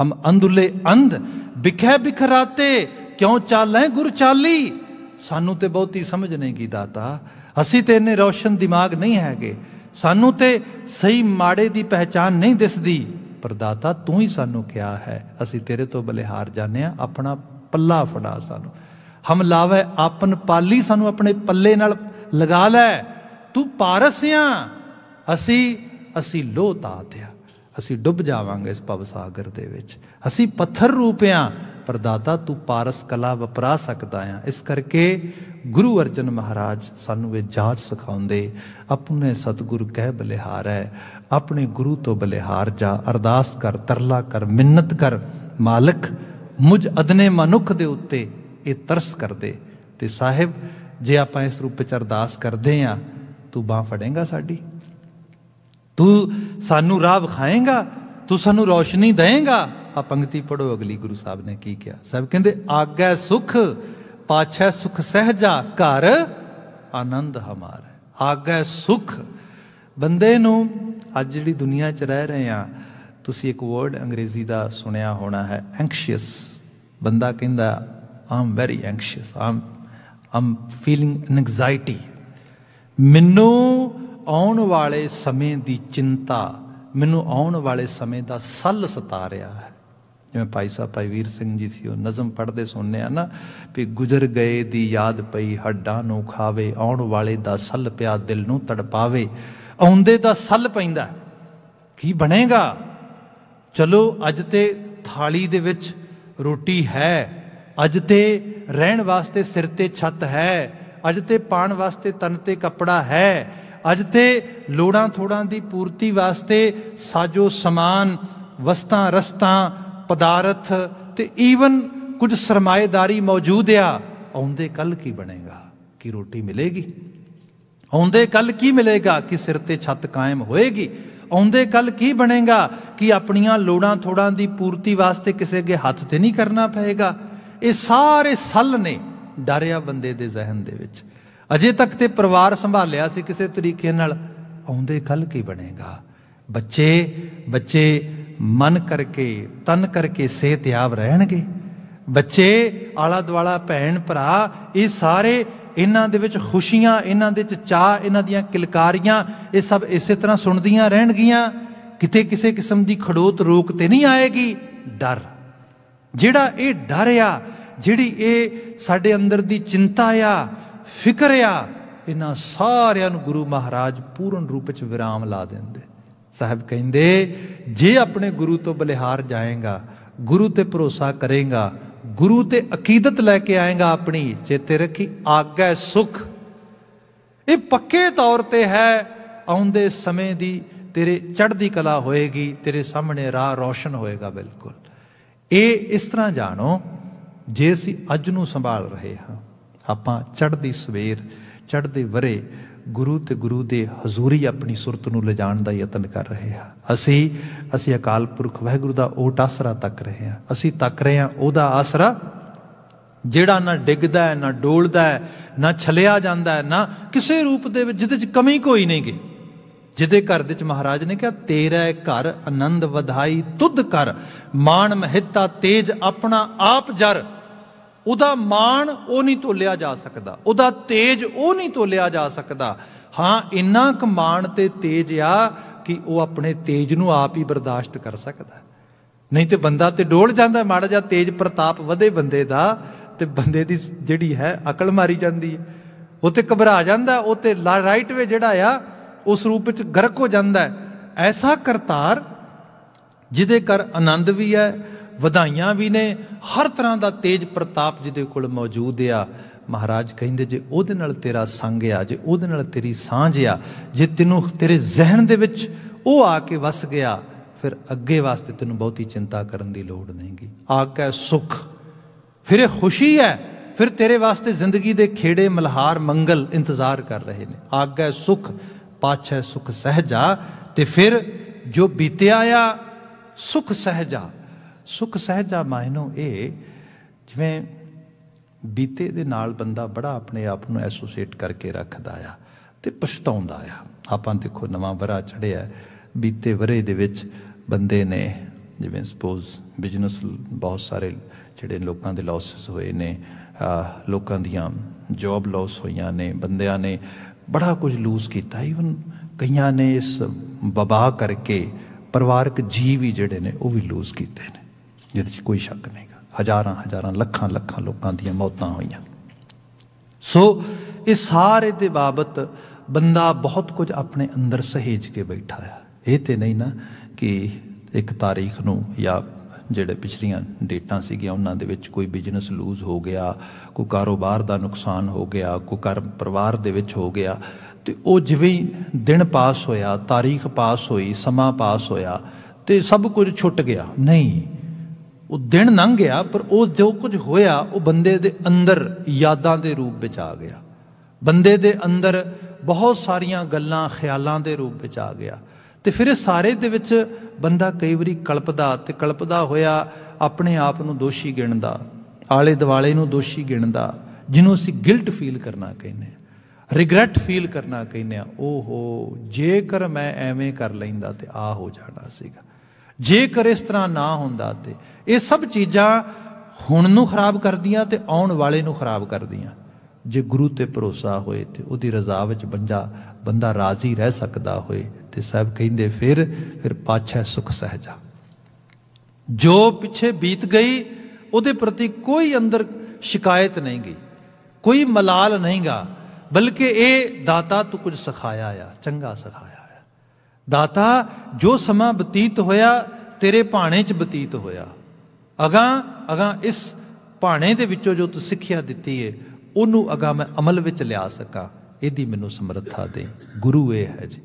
ਹਮ ਅੰਧੁਲੇ ਅੰਧ ਬਿਖੇ ਬਿਖਰਾਤੇ ਕਿਉਂ ਚਾਲੈ ਗੁਰ ਚਾਲੀ ਸਾਨੂੰ ਤੇ ਬਹੁਤੀ ਸਮਝ ਨਹੀਂ ਕੀ ਦਾਤਾ ਅਸੀਂ ਤੇ ਇੰਨੇ ਰੋਸ਼ਨ ਦਿਮਾਗ ਨਹੀਂ ਹੈਗੇ ਸਾਨੂੰ ਤੇ ਸਹੀ ਮਾੜੇ ਦੀ ਪਹਿਚਾਨ ਨਹੀਂ ਦਿਸਦੀ ਪਰ ਦਾਤਾ ਤੂੰ ਹੀ ਸਾਨੂੰ ਕਿਹਾ ਹੈ ਅਸੀਂ ਤੇਰੇ ਤੋਂ ਬਲਿਹਾਰ ਜਾਣਿਆ ਆਪਣਾ ਪੱਲਾ ਫੜਾ ਸਾਨੂੰ ਹਮ ਲਾਵੇ ਆਪਨ ਪਾਲੀ ਸਾਨੂੰ ਆਪਣੇ ਪੱਲੇ ਨਾਲ ਲਗਾ ਲੈ ਤੂੰ ਪਾਰਸਿਆ ਅਸੀਂ ਅਸੀਂ ਲੋਤਾ ਤੇ ਅਸੀਂ ਡੁੱਬ ਜਾਵਾਂਗੇ ਇਸ ਭਵ ਸਾਗਰ ਦੇ ਵਿੱਚ ਅਸੀਂ ਪੱਥਰ ਰੂਪਿਆਂ ਪਰ ਦਾਤਾ ਤੂੰ ਪਾਰਸ ਕਲਾ ਵਪਰਾ ਸਕਦਾ ਆ ਇਸ ਕਰਕੇ ਗੁਰੂ ਅਰਜਨ ਮਹਾਰਾਜ ਸਾਨੂੰ ਇਹ ਜਾਚ ਸਿਖਾਉਂਦੇ ਆਪਣੇ ਸਤਿਗੁਰ ਕਹਿ ਬਲਿਹਾਰ ਹੈ ਆਪਣੇ ਗੁਰੂ ਤੋਂ ਬਲਿਹਾਰ ਜਾ ਅਰਦਾਸ ਕਰ ਤਰਲਾ ਕਰ ਮਿੰਨਤ ਕਰ ਮਾਲਕ ਮੁਝ ਅਦਨੇ ਮਨੁੱਖ ਦੇ ਉੱਤੇ ਇਹ ਤਰਸ ਕਰਦੇ ਤੇ ਸਾਹਿਬ ਜੇ ਆਪਾਂ ਇਸ ਰੂਪ ਵਿੱਚ ਅਰਦਾਸ ਕਰਦੇ ਆ ਤੂੰ ਬਾਹ ਫੜੇਗਾ ਸਾਡੀ ਤੂੰ ਸਾਨੂੰ ਰਾਹ ਵਿਖਾਏਗਾ ਤੂੰ ਸਾਨੂੰ ਰੋਸ਼ਨੀ ਦੇਵੇਂਗਾ ਆ ਪੰਕਤੀ ਪੜੋ ਅਗਲੀ ਗੁਰੂ ਸਾਹਿਬ ਨੇ ਕੀ ਕਿਹਾ ਸਭ ਕਹਿੰਦੇ ਆਗੈ ਸੁਖ ਪਾਛੈ ਸੁਖ ਸਹਜਾ ਘਰ ਆਨੰਦ ਹਮਾਰਾ ਆਗੈ ਸੁਖ ਬੰਦੇ ਨੂੰ ਅੱਜ ਜਿਹੜੀ ਦੁਨੀਆ 'ਚ ਰਹਿ ਰਹੇ ਆ ਤੁਸੀਂ ਇੱਕ ਵਰਡ ਅੰਗਰੇਜ਼ੀ ਦਾ ਸੁਣਿਆ ਹੋਣਾ ਹੈ ਐਂਕਸ਼ੀਅਸ ਬੰਦਾ ਕਹਿੰਦਾ am very anxious am am feeling anxiety ਮੈਨੂੰ ਆਉਣ ਵਾਲੇ ਸਮੇਂ ਦੀ ਚਿੰਤਾ ਮੈਨੂੰ ਆਉਣ ਵਾਲੇ ਸਮੇਂ ਦਾ ਸੱਲ ਸਤਾ ਰਿਹਾ ਹੈ ਜਿਵੇਂ ਭਾਈ ਸਾਹਿਬ ਭਾਈ ਵੀਰ ਸਿੰਘ ਜੀ ਸੀ ਉਹ ਨਜ਼ਮ ਪੜ੍ਹਦੇ ਸੁਣਨੇ ਆ ਨਾ ਵੀ ਗੁਜ਼ਰ ਗਏ ਦੀ ਯਾਦ ਪਈ ਹੱਡਾਂ ਨੂੰ ਖਾਵੇ ਆਉਣ ਵਾਲੇ ਦਾ ਸੱਲ ਪਿਆ ਦਿਲ ਨੂੰ ਤੜਪਾਵੇ ਆਉਂਦੇ ਦਾ ਸੱਲ ਪੈਂਦਾ ਕੀ ਬਣੇਗਾ ਚਲੋ ਅੱਜ ਤੇ ਥਾਲੀ ਦੇ ਵਿੱਚ ਰੋਟੀ ਹੈ ਅੱਜ ਤੇ ਰਹਿਣ ਵਾਸਤੇ ਸਿਰ ਤੇ ਛੱਤ ਹੈ ਅੱਜ ਤੇ ਪਾਣ ਵਾਸਤੇ ਤਨ ਤੇ ਕੱਪੜਾ ਹੈ ਅੱਜ ਤੇ ਲੋੜਾਂ ਥੋੜਾਂ ਦੀ ਪੂਰਤੀ ਵਾਸਤੇ ਸਾਜੋ ਸਮਾਨ ਵਸਤਾਂ ਰਸਤਾਂ ਪਦਾਰਥ ਤੇ ਈਵਨ ਕੁਝ ਸਰਮਾਇਦਾਰੀ ਮੌਜੂਦ ਆ ਆਉਂਦੇ ਕੱਲ ਕੀ ਬਣੇਗਾ ਕੀ ਰੋਟੀ ਮਿਲੇਗੀ ਆਉਂਦੇ ਕੱਲ ਕੀ ਮਿਲੇਗਾ ਕਿ ਸਿਰ ਤੇ ਛੱਤ ਕਾਇਮ ਹੋਏਗੀ ਆਉਂਦੇ ਕੱਲ ਕੀ ਬਣੇਗਾ ਕਿ ਆਪਣੀਆਂ ਲੋੜਾਂ ਥੋੜਾਂ ਦੀ ਪੂਰਤੀ ਵਾਸਤੇ ਕਿਸੇ ਅੱਗੇ ਹੱਥ ਤੇ ਨਹੀਂ ਕਰਨਾ ਪਏਗਾ ਇਹ ਸਾਰੇ ਸੱਲ ਨੇ ਡਰਿਆ ਬੰਦੇ ਦੇ ਜ਼ਿਹਨ ਦੇ ਵਿੱਚ ਅਜੇ ਤੱਕ ਤੇ ਪਰਿਵਾਰ ਸੰਭਾਲਿਆ ਸੀ ਕਿਸੇ ਤਰੀਕੇ ਨਾਲ ਆਉਂਦੇ ਕੱਲ ਕੀ ਬਣੇਗਾ ਬੱਚੇ ਬੱਚੇ ਮਨ ਕਰਕੇ ਤਨ ਕਰਕੇ ਸਿਹਤ ਰਹਿਣਗੇ ਬੱਚੇ ਆਲਾ ਦਵਾਲਾ ਭੈਣ ਭਰਾ ਇਹ ਸਾਰੇ ਇਹਨਾਂ ਦੇ ਵਿੱਚ ਖੁਸ਼ੀਆਂ ਇਹਨਾਂ ਦੇ ਵਿੱਚ ਚਾਹ ਇਹਨਾਂ ਦੀਆਂ ਕਿਲਕਾਰੀਆਂ ਇਹ ਸਭ ਇਸੇ ਤਰ੍ਹਾਂ ਸੁਣਦੀਆਂ ਰਹਿਣਗੀਆਂ ਕਿਤੇ ਕਿਸੇ ਕਿਸਮ ਦੀ ਖੜੋਤ ਰੋਕ ਤੇ ਨਹੀਂ ਆਏਗੀ ਡਰ ਜਿਹੜਾ ਇਹ ਡਰ ਆ ਜਿਹੜੀ ਇਹ ਸਾਡੇ ਅੰਦਰ ਦੀ ਚਿੰਤਾ ਆ ਫਿਕਰ ਆ ਇਹਨਾਂ ਸਾਰਿਆਂ ਨੂੰ ਗੁਰੂ ਮਹਾਰਾਜ ਪੂਰਨ ਰੂਪ ਵਿੱਚ ਵਿਰਾਮ ਲਾ ਦਿੰਦੇ ਸਾਹਿਬ ਕਹਿੰਦੇ ਜੇ ਆਪਣੇ ਗੁਰੂ ਤੋਂ ਬਲਿਹਾਰ ਜਾਏਗਾ ਗੁਰੂ ਤੇ ਭਰੋਸਾ ਕਰੇਗਾ ਗੁਰੂ ਤੇ ਅਕੀਦਤ ਲੈ ਕੇ ਆਏਗਾ ਆਪਣੀ ਚੇਤੇ ਰੱਖੀ ਆਗੈ ਸੁਖ ਇਹ ਪੱਕੇ ਤੌਰ ਤੇ ਹੈ ਆਉਂਦੇ ਸਮੇਂ ਦੀ ਤੇਰੇ ਚੜ੍ਹਦੀ ਕਲਾ ਹੋਏਗੀ ਤੇਰੇ ਸਾਹਮਣੇ ਰਾਹ ਰੋਸ਼ਨ ਹੋਏਗਾ ਬਿਲਕੁਲ ਇਹ ਇਸ ਤਰ੍ਹਾਂ ਜਾਣੋ ਜੇ ਅਸੀਂ ਅੱਜ ਨੂੰ ਸੰਭਾਲ ਰਹੇ ਹਾਂ ਆਪਾਂ ਚੜ੍ਹਦੀ ਸਵੇਰ ਚੜ੍ਹਦੇ ਵਰੇ ਗੁਰੂ ਤੇ ਗੁਰੂ ਦੇ ਹਜ਼ੂਰੀ ਆਪਣੀ ਸੁਰਤ ਨੂੰ ਲਿਜਾਣ ਦਾ ਯਤਨ ਕਰ ਰਹੇ ਹਾਂ ਅਸੀਂ ਅਸੀਂ ਅਕਾਲ ਪੁਰਖ ਵਾਹਿਗੁਰੂ ਦਾ ਉਹ ਆਸਰਾ ਤੱਕ ਰਹੇ ਹਾਂ ਅਸੀਂ ਤੱਕ ਰਹੇ ਹਾਂ ਉਹਦਾ ਆਸਰਾ ਜਿਹੜਾ ਨਾ ਡਿੱਗਦਾ ਹੈ ਨਾ ਡੋਲਦਾ ਹੈ ਨਾ ਛਲਿਆ ਜਾਂਦਾ ਹੈ ਨਾ ਕਿਸੇ ਰੂਪ ਦੇ ਵਿੱਚ ਜਿਹਦੇ 'ਚ ਕਮੀ ਕੋਈ ਨਹੀਂ ਗਈ ਜਿਹਦੇ ਘਰ ਦੇ ਵਿੱਚ ਮਹਾਰਾਜ ਨੇ ਕਿਹਾ ਤੇਰਾ ਘਰ ਆਨੰਦ ਵਧਾਈ ਤੁਧ ਕਰ ਮਾਣ ਮਹਿਤਾ ਤੇਜ ਆਪਣਾ ਆਪ ਜਰ ਉਹਦਾ ਮਾਣ ਉਹ ਨਹੀਂ ਤੋਲਿਆ ਜਾ ਸਕਦਾ ਉਹਦਾ ਤੇਜ ਉਹ ਨਹੀਂ ਤੋਲਿਆ ਜਾ ਸਕਦਾ ਹਾਂ ਇੰਨਾ ਕੁ ਮਾਣ ਤੇ ਤੇਜ ਆ ਕਿ ਉਹ ਆਪਣੇ ਤੇਜ ਨੂੰ ਆਪ ਹੀ ਬਰਦਾਸ਼ਤ ਕਰ ਸਕਦਾ ਨਹੀਂ ਤੇ ਬੰਦਾ ਤੇ ਡੋਲ ਜਾਂਦਾ ਮਾੜਾ ਜਿਹਾ ਤੇਜ ਪ੍ਰਤਾਪ ਵਧੇ ਬੰਦੇ ਦਾ ਤੇ ਬੰਦੇ ਦੀ ਜਿਹੜੀ ਹੈ ਅਕਲ ਮਾਰੀ ਜਾਂਦੀ ਉਹ ਤੇ ਘਬਰਾ ਜਾਂਦਾ ਉਹ ਤੇ ਰਾਈਟ ਵੇ ਜਿਹੜਾ ਆ ਉਸ ਰੂਪ ਵਿੱਚ ਗਰਕ ਹੋ ਜਾਂਦਾ ਐਸਾ ਕਰਤਾਰ ਜਿਹਦੇ ਕਰ ਆਨੰਦ ਵੀ ਹੈ ਵਧਾਈਆਂ ਵੀ ਨੇ ਹਰ ਤਰ੍ਹਾਂ ਦਾ ਤੇਜ ਪ੍ਰਤਾਪ ਜਿਹਦੇ ਕੋਲ ਮੌਜੂਦ ਆ ਮਹਾਰਾਜ ਕਹਿੰਦੇ ਜੇ ਉਹਦੇ ਨਾਲ ਤੇਰਾ ਸੰਗ ਆ ਜੇ ਉਹਦੇ ਨਾਲ ਤੇਰੀ ਸਾਂਝ ਆ ਜੇ ਤੈਨੂੰ ਤੇਰੇ ਜ਼ਿਹਨ ਦੇ ਵਿੱਚ ਉਹ ਆ ਕੇ ਵਸ ਗਿਆ ਫਿਰ ਅੱਗੇ ਵਾਸਤੇ ਤੈਨੂੰ ਬਹੁਤੀ ਚਿੰਤਾ ਕਰਨ ਦੀ ਲੋੜ ਨਹੀਂਗੀ ਆਕਾ ਸੁਖ ਫਿਰ ਇਹ ਖੁਸ਼ੀ ਹੈ ਫਿਰ ਤੇਰੇ ਵਾਸਤੇ ਜ਼ਿੰਦਗੀ ਦੇ ਖੇੜੇ ਮਲਹਾਰ ਮੰਗਲ ਇੰਤਜ਼ਾਰ ਕਰ ਰਹੇ ਨੇ ਆਗਾ ਸੁਖ ਪਾਛੈ ਸੁਖ ਸਹਜਾ ਤੇ ਫਿਰ ਜੋ ਬੀਤਿਆ ਆ ਸੁਖ ਸਹਜਾ ਸੁਖ ਸਹਿਜਾ ਮਾਇਨੋ ਇਹ ਜਿਵੇਂ ਬੀਤੇ ਦੇ ਨਾਲ ਬੰਦਾ ਬੜਾ ਆਪਣੇ ਆਪ ਨੂੰ ਐਸੋਸੀਏਟ ਕਰਕੇ ਰੱਖਦਾ ਆ ਤੇ ਪਛਤਾਉਂਦਾ ਆ ਆਪਾਂ ਦੇਖੋ ਨਵਾਂ ਵਰਾ ਚੜਿਆ ਬੀਤੇ ਵਰੇ ਦੇ ਵਿੱਚ ਬੰਦੇ ਨੇ ਜਿਵੇਂ ਸਪੋਜ਼ ਬਿਜ਼ਨਸ ਬਹੁਤ ਸਾਰੇ ਜਿਹੜੇ ਲੋਕਾਂ ਦੇ ਲਾਸਸ ਹੋਏ ਨੇ ਲੋਕਾਂ ਦੀਆਂ ਜੌਬ ਲਾਸ ਹੋਈਆਂ ਨੇ ਬੰਦਿਆਂ ਨੇ ਬੜਾ ਕੁਝ ਲੂਸ ਕੀਤਾ ਈਵਨ ਕਈਆਂ ਨੇ ਇਸ ਬਬਾ ਕਰਕੇ ਪਰਿਵਾਰਕ ਜੀਵ ਵੀ ਜਿਹੜੇ ਨੇ ਉਹ ਵੀ ਲੂਸ ਕੀਤੇ ਨੇ ਜਿਹਦੇ 'ਚ ਕੋਈ ਸ਼ੱਕ ਨਹੀਂਗਾ ਹਜ਼ਾਰਾਂ ਹਜ਼ਾਰਾਂ ਲੱਖਾਂ ਲੱਖਾਂ ਲੋਕਾਂ ਦੀਆਂ ਮੌਤਾਂ ਹੋਈਆਂ ਸੋ ਇਹ ਸਾਰੇ ਦੇ ਬਾਬਤ ਬੰਦਾ ਬਹੁਤ ਕੁਝ ਆਪਣੇ ਅੰਦਰ ਸਹੇਜ ਕੇ ਬੈਠਾ ਹੈ ਇਹ ਤੇ ਨਹੀਂ ਨਾ ਕਿ ਇੱਕ ਤਾਰੀਖ ਨੂੰ ਜਾਂ ਜਿਹੜੇ ਪਿਛਲੀਆਂ ਡੇਟਾਂ ਸੀਗੀਆਂ ਉਹਨਾਂ ਦੇ ਵਿੱਚ ਕੋਈ ਬਿਜ਼ਨਸ ਲੂਜ਼ ਹੋ ਗਿਆ ਕੋਈ ਕਾਰੋਬਾਰ ਦਾ ਨੁਕਸਾਨ ਹੋ ਗਿਆ ਕੋਈ ਘਰ ਪਰਿਵਾਰ ਦੇ ਵਿੱਚ ਹੋ ਗਿਆ ਤੇ ਉਹ ਜਿਵੇਂ ਦਿਨ ਪਾਸ ਹੋਇਆ ਤਾਰੀਖ ਪਾਸ ਹੋਈ ਸਮਾਂ ਪਾਸ ਹੋਇਆ ਤੇ ਸਭ ਕੁਝ ਛੁੱਟ ਗਿਆ ਨਹੀਂ ਉਹ ਦਿਨ ਲੰਘ ਗਿਆ ਪਰ ਉਹ ਜੋ ਕੁਝ ਹੋਇਆ ਉਹ ਬੰਦੇ ਦੇ ਅੰਦਰ ਯਾਦਾਂ ਦੇ ਰੂਪ ਵਿੱਚ ਆ ਗਿਆ ਬੰਦੇ ਦੇ ਅੰਦਰ ਬਹੁਤ ਸਾਰੀਆਂ ਗੱਲਾਂ ਖਿਆਲਾਂ ਦੇ ਰੂਪ ਵਿੱਚ ਆ ਗਿਆ ਤੇ ਫਿਰ ਇਹ ਸਾਰੇ ਦੇ ਵਿੱਚ ਬੰਦਾ ਕਈ ਵਾਰੀ ਕਲਪਦਾ ਤੇ ਕਲਪਦਾ ਹੋਇਆ ਆਪਣੇ ਆਪ ਨੂੰ ਦੋਸ਼ੀ ਗਿਣਦਾ ਆਲੇ ਦਿਵਾਲੇ ਨੂੰ ਦੋਸ਼ੀ ਗਿਣਦਾ ਜਿਹਨੂੰ ਅਸੀਂ ਗਿਲਟ ਫੀਲ ਕਰਨਾ ਕਹਿੰਦੇ ਆ ਰਿਗਰੈਟ ਫੀਲ ਕਰਨਾ ਕਹਿੰਦੇ ਆ ਓਹੋ ਜੇਕਰ ਮੈਂ ਐਵੇਂ ਕਰ ਲੈਂਦਾ ਤੇ ਆ ਹੋ ਜਾਣਾ ਸੀਗਾ ਜੇਕਰ ਇਸ ਤਰ੍ਹਾਂ ਨਾ ਹੁੰਦਾ ਤੇ ਇਹ ਸਭ ਚੀਜ਼ਾਂ ਹੁਣ ਨੂੰ ਖਰਾਬ ਕਰਦੀਆਂ ਤੇ ਆਉਣ ਵਾਲੇ ਨੂੰ ਖਰਾਬ ਕਰਦੀਆਂ ਜੇ ਗੁਰੂ ਤੇ ਭਰੋਸਾ ਹੋਏ ਤੇ ਉਹਦੀ ਰਜ਼ਾ ਵਿੱਚ ਬੰਦਾ ਬੰਦਾ ਰਾਜ਼ੀ ਰਹਿ ਸਕਦਾ ਹੋਏ ਤੇ ਸਭ ਕਹਿੰਦੇ ਫਿਰ ਫਿਰ ਪਾਛੈ ਸੁਖ ਸਹਜਾ ਜੋ ਪਿੱਛੇ ਬੀਤ ਗਈ ਉਹਦੇ ਪ੍ਰਤੀ ਕੋਈ ਅੰਦਰ ਸ਼ਿਕਾਇਤ ਨਹੀਂ ਗਈ ਕੋਈ ਮਲਾਲ ਨਹੀਂਗਾ ਬਲਕਿ ਇਹ ਦਾਤਾ ਤੂੰ ਕੁਝ ਸਿਖਾਇਆ ਆ ਚੰਗਾ ਸਿਖਾਇਆ ਦਾਤਾ ਜੋ ਸਮਾਂ ਬਤੀਤ ਹੋਇਆ ਤੇਰੇ ਭਾਣੇ 'ਚ ਬਤੀਤ ਹੋਇਆ ਅਗਾ ਅਗਾ ਇਸ ਭਾਣੇ ਦੇ ਵਿੱਚੋਂ ਜੋ ਤੂੰ ਸਿੱਖਿਆ ਦਿੱਤੀ ਏ ਉਹਨੂੰ ਅਗਾ ਮੈਂ ਅਮਲ ਵਿੱਚ ਲਿਆ ਸਕਾਂ ਇਹਦੀ ਮੈਨੂੰ ਸਮਰੱਥਾ ਦੇ ਗੁਰੂ ਇਹ ਹੈ ਜੀ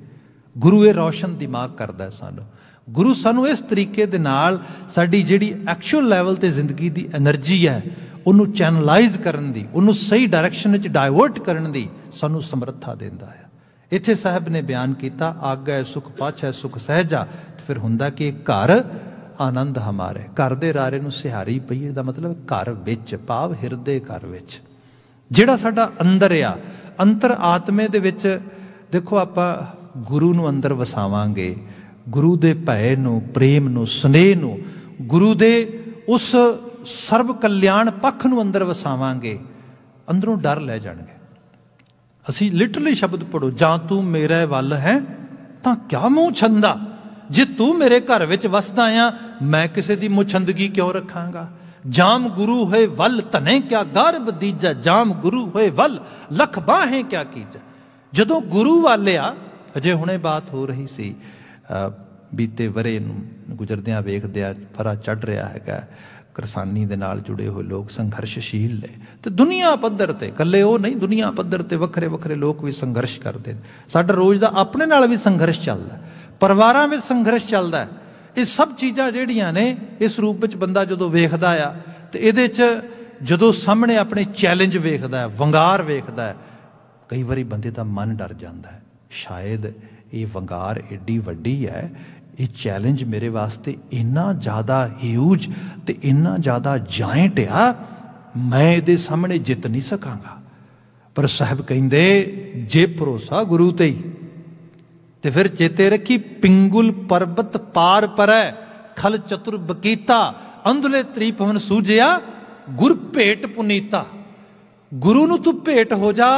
ਗੁਰੂ ਇਹ ਰੌਸ਼ਨ ਦਿਮਾਗ ਕਰਦਾ ਸਾਨੂੰ ਗੁਰੂ ਸਾਨੂੰ ਇਸ ਤਰੀਕੇ ਦੇ ਨਾਲ ਸਾਡੀ ਜਿਹੜੀ ਐਕਚੁਅਲ ਲੈਵਲ ਤੇ ਜ਼ਿੰਦਗੀ ਦੀ એનર્ਜੀ ਹੈ ਉਹਨੂੰ ਚੈਨਲਾਈਜ਼ ਕਰਨ ਦੀ ਉਹਨੂੰ ਸਹੀ ਡਾਇਰੈਕਸ਼ਨ ਵਿੱਚ ਡਾਇਵਰਟ ਕਰਨ ਦੀ ਸਾਨੂੰ ਸਮਰੱਥਾ ਦਿੰਦਾ ਹੈ ਇੱਥੇ ਸਾਹਿਬ ਨੇ ਬਿਆਨ ਕੀਤਾ ਆਗੈ ਸੁਖ ਪਾਛੈ ਸੁਖ ਸਹਿਜਾ ਤੇ ਫਿਰ ਹੁੰਦਾ ਕਿ ਘਰ ਆਨੰਦ ਹਮਾਰੇ ਘਰ ਦੇ ਰਾਰੇ ਨੂੰ ਸਿਹਾਰੀ ਪਈ ਇਹਦਾ ਮਤਲਬ ਘਰ ਵਿੱਚ ਪਾਵ ਹਿਰਦੇ ਘਰ ਵਿੱਚ ਜਿਹੜਾ ਸਾਡਾ ਅੰਦਰ ਆ ਅੰਤਰ ਆਤਮੇ ਦੇ ਵਿੱਚ ਦੇਖੋ ਆਪਾਂ ਗੁਰੂ ਨੂੰ ਅੰਦਰ ਵਸਾਵਾਂਗੇ ਗੁਰੂ ਦੇ ਭੈ ਨੂੰ ਪ੍ਰੇਮ ਨੂੰ ਸਨੇਹ ਨੂੰ ਗੁਰੂ ਦੇ ਉਸ ਸਰਬ ਕਲਿਆਣ ਪੱਖ ਨੂੰ ਅੰਦਰ ਵਸਾਵਾਂਗੇ ਅੰਦਰੋਂ ਡਰ ਲੈ ਜਾਣਗੇ ਅਸੀਂ ਲਿਟਰਲੀ ਸ਼ਬਦ ਪੜੋ ਜਾਂ ਤੂੰ ਮੇਰੇ ਵੱਲ ਹੈ ਤਾਂ ਕਿਆ ਮੂੰਹ ਛੰਦਾ ਜੇ ਤੂੰ ਮੇਰੇ ਘਰ ਵਿੱਚ ਵਸਦਾ ਆ ਮੈਂ ਕਿਸੇ ਦੀ ਮੁਛੰਦਗੀ ਕਿਉਂ ਰੱਖਾਂਗਾ ਜਾਮ ਗੁਰੂ ਹੋਏ ਵੱਲ ਤਨੇ ਕਿਆ ਗਰਬ ਦੀਜਾ ਜਾਮ ਗੁਰੂ ਹੋਏ ਵੱਲ ਲਖ ਬਾਹੇ ਕਿਆ ਕੀਜਾ ਜਦੋਂ ਗੁਰੂ ਵੱਲ ਆ ਅਜੇ ਹੁਣੇ ਬਾਤ ਹੋ ਰਹੀ ਸੀ ਬੀਤੇ ਵਰੇ ਨੂੰ ਗੁਜ਼ਰਦਿਆਂ ਵੇਖਦਿਆਂ ਫਰਾ ਚੜ ਰਿਹਾ ਹੈਗਾ ਕਿਰਸਾਨੀ ਦੇ ਨਾਲ ਜੁੜੇ ਹੋਏ ਲੋਕ ਸੰਘਰਸ਼ਸ਼ੀਲ ਨੇ ਤੇ ਦੁਨੀਆ ਪੱਧਰ ਤੇ ਇਕੱਲੇ ਉਹ ਨਹੀਂ ਦੁਨੀਆ ਪੱਧਰ ਤੇ ਵੱਖਰੇ ਵੱਖਰੇ ਲੋਕ ਵੀ ਸੰਘਰਸ਼ ਕਰਦੇ ਨੇ ਸਾਡਾ ਰੋਜ਼ ਦਾ ਆਪਣੇ ਨਾਲ ਵੀ ਸੰਘਰਸ਼ ਚੱਲਦਾ ਪਰਿਵਾਰਾਂ ਵਿੱਚ ਸੰਘਰਸ਼ ਚੱਲਦਾ ਇਹ ਸਭ ਚੀਜ਼ਾਂ ਜਿਹੜੀਆਂ ਨੇ ਇਸ ਰੂਪ ਵਿੱਚ ਬੰਦਾ ਜਦੋਂ ਵੇਖਦਾ ਆ ਤੇ ਇਹਦੇ 'ਚ ਜਦੋਂ ਸਾਹਮਣੇ ਆਪਣੇ ਚੈਲੰਜ ਵੇਖਦਾ ਹੈ ਵੰਗਾਰ ਵੇਖਦਾ ਹੈ ਕਈ ਵਾਰੀ ਬੰਦੇ ਦਾ ਮਨ ਡਰ ਜਾਂਦਾ ਹੈ ਸ਼ਾਇਦ ਇਹ ਵੰਗਾਰ ਏਡੀ ਵੱਡੀ ਹੈ ਇਹ ਚੈਲੰਜ ਮੇਰੇ ਵਾਸਤੇ ਇੰਨਾ ਜ਼ਿਆਦਾ ਹਿਊਜ ਤੇ ਇੰਨਾ ਜ਼ਿਆਦਾ ਜਾਇੰਟ ਆ ਮੈਂ ਇਹਦੇ ਸਾਹਮਣੇ ਜਿੱਤ ਨਹੀਂ ਸਕਾਂਗਾ ਪਰ ਸਾਹਿਬ ਕਹਿੰਦੇ ਜੇ ਭਰੋਸਾ ਗੁਰੂ ਤੇ ਹੀ ਤੇ ਫਿਰ ਚੇਤੇ ਰੱਖੀ ਪਿੰਗੁਲ ਪਰਬਤ ਪਾਰ ਪਰੈ ਖਲ ਚਤੁਰ ਬਕੀਤਾ ਅੰਧਲੇ ਤ੍ਰਿਪਵਨ ਸੂਜਿਆ ਗੁਰ ਭੇਟ ਪੁਨੀਤਾ ਗੁਰੂ ਨੂੰ ਤੂੰ ਭੇਟ ਹੋ ਜਾ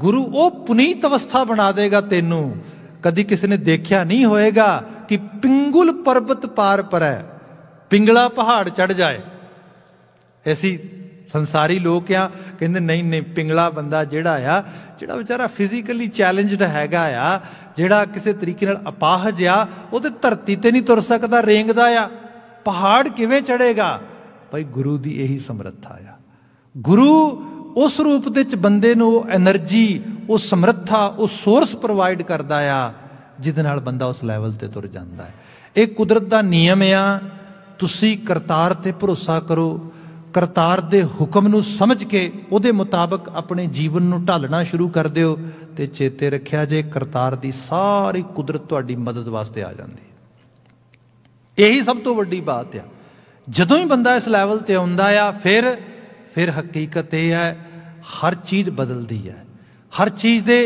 ਗੁਰੂ ਉਹ ਪੁਨੀਤ ਅਵਸਥਾ ਬਣਾ ਦੇਗਾ ਤੈਨੂੰ ਕਦੀ ਕਿਸੇ ਨੇ ਦੇਖਿਆ ਨਹੀਂ ਹੋਏਗਾ ਕਿ ਪਿੰਗੁਲ ਪਰਬਤ ਪਾਰ ਪਰੈ ਪਿੰਗਲਾ ਪਹਾੜ ਚੜ ਜਾਏ ਐਸੀ ਸੰਸਾਰੀ ਲੋਕ ਆ ਕਹਿੰਦੇ ਨਹੀਂ ਨਹੀਂ ਪਿੰਗਲਾ ਬੰਦਾ ਜਿਹੜਾ ਆ ਜਿਹੜਾ ਵਿਚਾਰਾ ਫਿਜ਼ੀਕਲੀ ਚੈਲੰਜਡ ਹੈਗਾ ਆ ਜਿਹੜਾ ਕਿਸੇ ਤਰੀਕੇ ਨਾਲ ਅਪਾਹਜ ਆ ਉਹ ਤੇ ਧਰਤੀ ਤੇ ਨਹੀਂ ਤੁਰ ਸਕਦਾ ਰੇਂਗਦਾ ਆ ਪਹਾੜ ਕਿਵੇਂ ਚੜੇਗਾ ਭਾਈ ਗੁਰੂ ਦੀ ਇਹੀ ਸਮਰੱਥਾ ਆ ਗੁਰੂ ਉਸ ਰੂਪ ਦੇ ਵਿੱਚ ਬੰਦੇ ਨੂੰ ਉਹ એનર્ਜੀ ਉਹ ਸਮਰੱਥਾ ਉਹ ਸੋਰਸ ਪ੍ਰੋਵਾਈਡ ਕਰਦਾ ਆ ਜਿਹਦੇ ਨਾਲ ਬੰਦਾ ਉਸ ਲੈਵਲ ਤੇ ਤੁਰ ਜਾਂਦਾ ਹੈ ਇਹ ਕੁਦਰਤ ਦਾ ਨਿਯਮ ਆ ਤੁਸੀਂ ਕਰਤਾਰ ਤੇ ਭਰੋਸਾ ਕਰੋ ਕਰਤਾਰ ਦੇ ਹੁਕਮ ਨੂੰ ਸਮਝ ਕੇ ਉਹਦੇ ਮੁਤਾਬਕ ਆਪਣੇ ਜੀਵਨ ਨੂੰ ਢਾਲਣਾ ਸ਼ੁਰੂ ਕਰ ਦਿਓ ਤੇ ਚੇਤੇ ਰੱਖਿਆ ਜੇ ਕਰਤਾਰ ਦੀ ਸਾਰੀ ਕੁਦਰਤ ਤੁਹਾਡੀ ਮਦਦ ਵਾਸਤੇ ਆ ਜਾਂਦੀ ਹੈ ਇਹੀ ਸਭ ਤੋਂ ਵੱਡੀ ਬਾਤ ਆ ਜਦੋਂ ਹੀ ਬੰਦਾ ਇਸ ਲੈਵਲ ਤੇ ਆਉਂਦਾ ਆ ਫਿਰ ਫਿਰ ਹਕੀਕਤ ਇਹ ਹੈ ਹਰ ਚੀਜ਼ ਬਦਲਦੀ ਹੈ ਹਰ ਚੀਜ਼ ਦੇ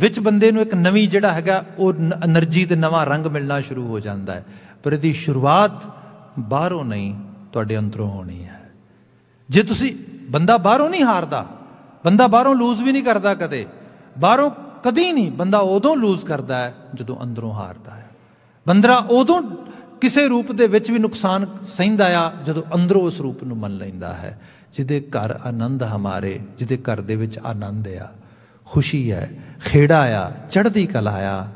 ਵਿੱਚ ਬੰਦੇ ਨੂੰ ਇੱਕ ਨਵੀਂ ਜਿਹੜਾ ਹੈਗਾ ਉਹ એનર્ਜੀ ਤੇ ਨਵਾਂ ਰੰਗ ਮਿਲਣਾ ਸ਼ੁਰੂ ਹੋ ਜਾਂਦਾ ਹੈ ਪਰ ਇਹਦੀ ਸ਼ੁਰੂਆਤ ਬਾਹਰੋਂ ਨਹੀਂ ਤੁਹਾਡੇ ਅੰਦਰੋਂ ਹੋਣੀ ਹੈ ਜੇ ਤੁਸੀਂ ਬੰਦਾ ਬਾਹਰੋਂ ਨਹੀਂ ਹਾਰਦਾ ਬੰਦਾ ਬਾਹਰੋਂ ਲੂਜ਼ ਵੀ ਨਹੀਂ ਕਰਦਾ ਕਦੇ ਬਾਹਰੋਂ ਕਦੀ ਨਹੀਂ ਬੰਦਾ ਉਦੋਂ ਲੂਜ਼ ਕਰਦਾ ਹੈ ਜਦੋਂ ਅੰਦਰੋਂ ਹਾਰਦਾ ਹੈ ਬੰਦਰਾ ਉਦੋਂ ਕਿਸੇ ਰੂਪ ਦੇ ਵਿੱਚ ਵੀ ਨੁਕਸਾਨ ਸਹਿੰਦਾ ਆ ਜਦੋਂ ਅੰਦਰੋਂ ਉਸ ਰੂਪ ਨੂੰ ਮੰਨ ਲੈਂਦਾ ਹੈ ਜਿਹਦੇ ਘਰ ਆਨੰਦ ਹਮਾਰੇ ਜਿਹਦੇ ਘਰ ਦੇ ਵਿੱਚ ਆਨੰਦ ਆ ਖੁਸ਼ੀ ਹੈ ਖੇੜਾ ਆ ਚੜ੍ਹਦੀ ਕਲਾ ਆ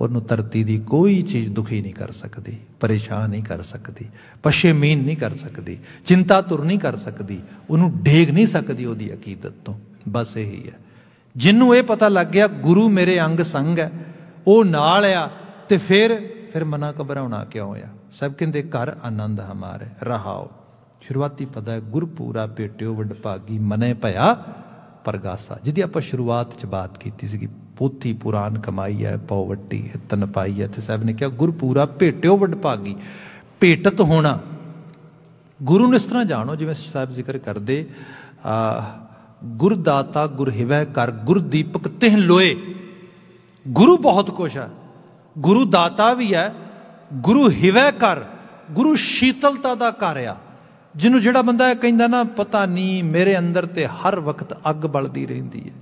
ਉਹਨੂੰ ਧਰਤੀ ਦੀ ਕੋਈ ਚੀਜ਼ ਦੁਖੀ ਨਹੀਂ ਕਰ ਸਕਦੀ ਪਰੇਸ਼ਾਨ ਨਹੀਂ ਕਰ ਸਕਦੀ ਪਸ਼ੇਮੀਨ ਨਹੀਂ ਕਰ ਸਕਦੀ ਚਿੰਤਾ ਤੁਰ ਨਹੀਂ ਕਰ ਸਕਦੀ ਉਹਨੂੰ ਡੇਗ ਨਹੀਂ ਸਕਦੀ ਉਹਦੀ ਅਕੀਦਤ ਤੋਂ ਬਸ ਇਹੀ ਹੈ ਜਿੰਨੂੰ ਇਹ ਪਤਾ ਲੱਗ ਗਿਆ ਗੁਰੂ ਮੇਰੇ ਅੰਗ ਸੰਗ ਹੈ ਉਹ ਨਾਲ ਆ ਤੇ ਫਿਰ ਫਿਰ ਮਨਾ ਘਬਰਾਉਣਾ ਕਿਉਂ ਆ ਸਭ ਕਹਿੰਦੇ ਘਰ ਆਨੰਦ ਹਮਾਰੇ ਰਹਾਓ ਸ਼ੁਰੂਆਤੀ ਪਤਾ ਹੈ ਗੁਰਪੂਰਾ ਭੇਟਿਓ ਵਡਭਾਗੀ ਮਨੇ ਭਇਆ ਪਰਗਾਸਾ ਜਿਹਦੀ ਆਪਾਂ ਸ਼ੁਰੂਆਤ 'ਚ ਬਾਤ ਕੀਤੀ ਸੀਗੀ ਪੋਥੀ ਪੁਰਾਨ ਕਮਾਈ ਹੈ ਪੌਵਟੀ ਇਤਨ ਤਨਪਾਈ ਹੈ ਤੇ ਸਾਹਿਬ ਨੇ ਕਿਹਾ ਗੁਰ ਪੂਰਾ ਭੇਟਿਓ ਭਾਗੀ ਭੇਟਤ ਹੋਣਾ ਗੁਰੂ ਨੂੰ ਇਸ ਤਰ੍ਹਾਂ ਜਾਣੋ ਜਿਵੇਂ ਸਾਹਿਬ ਜ਼ਿਕਰ ਕਰਦੇ ਆ ਗੁਰਦਾਤਾ ਗੁਰਹਿਵੈ ਕਰ ਗੁਰਦੀਪਕ ਤਿਹ ਲੋਏ ਗੁਰੂ ਬਹੁਤ ਕੁਛ ਹੈ ਗੁਰੂ ਦਾਤਾ ਵੀ ਹੈ ਗੁਰੂ ਹਿਵੈ ਕਰ ਗੁਰੂ ਸ਼ੀਤਲਤਾ ਦਾ ਕਰ ਆ ਜਿਹਨੂੰ ਜਿਹੜਾ ਬੰਦਾ ਕਹਿੰਦਾ ਨਾ ਪਤਾ ਨਹੀਂ ਮੇਰੇ ਅੰਦਰ ਤੇ ਹਰ ਵਕਤ ਅੱਗ ਬਲਦੀ ਰਹਿੰਦੀ ਹੈ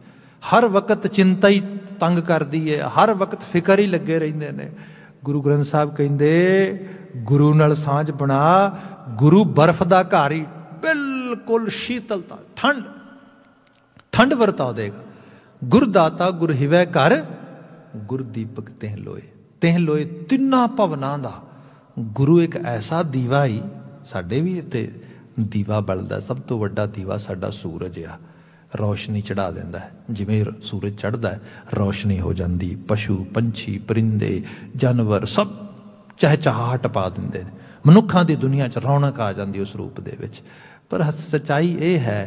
ਹਰ ਵਕਤ ਚਿੰਤਾ ਹੀ ਤੰਗ ਕਰਦੀ ਹੈ ਹਰ ਵਕਤ ਫਿਕਰ ਹੀ ਲੱਗੇ ਰਹਿੰਦੇ ਨੇ ਗੁਰੂ ਗ੍ਰੰਥ ਸਾਹਿਬ ਕਹਿੰਦੇ ਗੁਰੂ ਨਾਲ ਸਾਂਝ ਬਣਾ ਗੁਰੂ ਬਰਫ਼ ਦਾ ਘਾਰ ਹੀ ਬਿਲਕੁਲ ਸ਼ੀਤਲਤਾ ਠੰਡ ਠੰਡ ਵਰਤਾ ਦੇਗਾ ਗੁਰਦਾਤਾ ਗੁਰ ਹਿਵੈ ਕਰ ਗੁਰਦੀਪਕ ਤਹਿ ਲੋਏ ਤਹਿ ਲੋਏ ਤਿੰਨਾ ਭਵਨਾਂ ਦਾ ਗੁਰੂ ਇੱਕ ਐਸਾ ਦੀਵਾ ਹੀ ਸਾਡੇ ਵੀ ਇੱਥੇ ਦੀਵਾ ਬਲਦਾ ਸਭ ਤੋਂ ਵੱਡਾ ਦੀਵਾ ਸਾਡਾ ਸੂਰਜ ਆ ਰੌਸ਼ਨੀ ਚੜਾ ਦਿੰਦਾ ਜਿਵੇਂ ਸੂਰਜ ਚੜਦਾ ਰੌਸ਼ਨੀ ਹੋ ਜਾਂਦੀ ਪਸ਼ੂ ਪੰਛੀ ਪਰਿੰਦੇ ਜਾਨਵਰ ਸਭ ਚਹਿਚਹਾਟ ਪਾ ਦਿੰਦੇ ਮਨੁੱਖਾਂ ਦੀ ਦੁਨੀਆ 'ਚ ਰੌਣਕ ਆ ਜਾਂਦੀ ਉਸ ਰੂਪ ਦੇ ਵਿੱਚ ਪਰ ਸਚਾਈ ਇਹ ਹੈ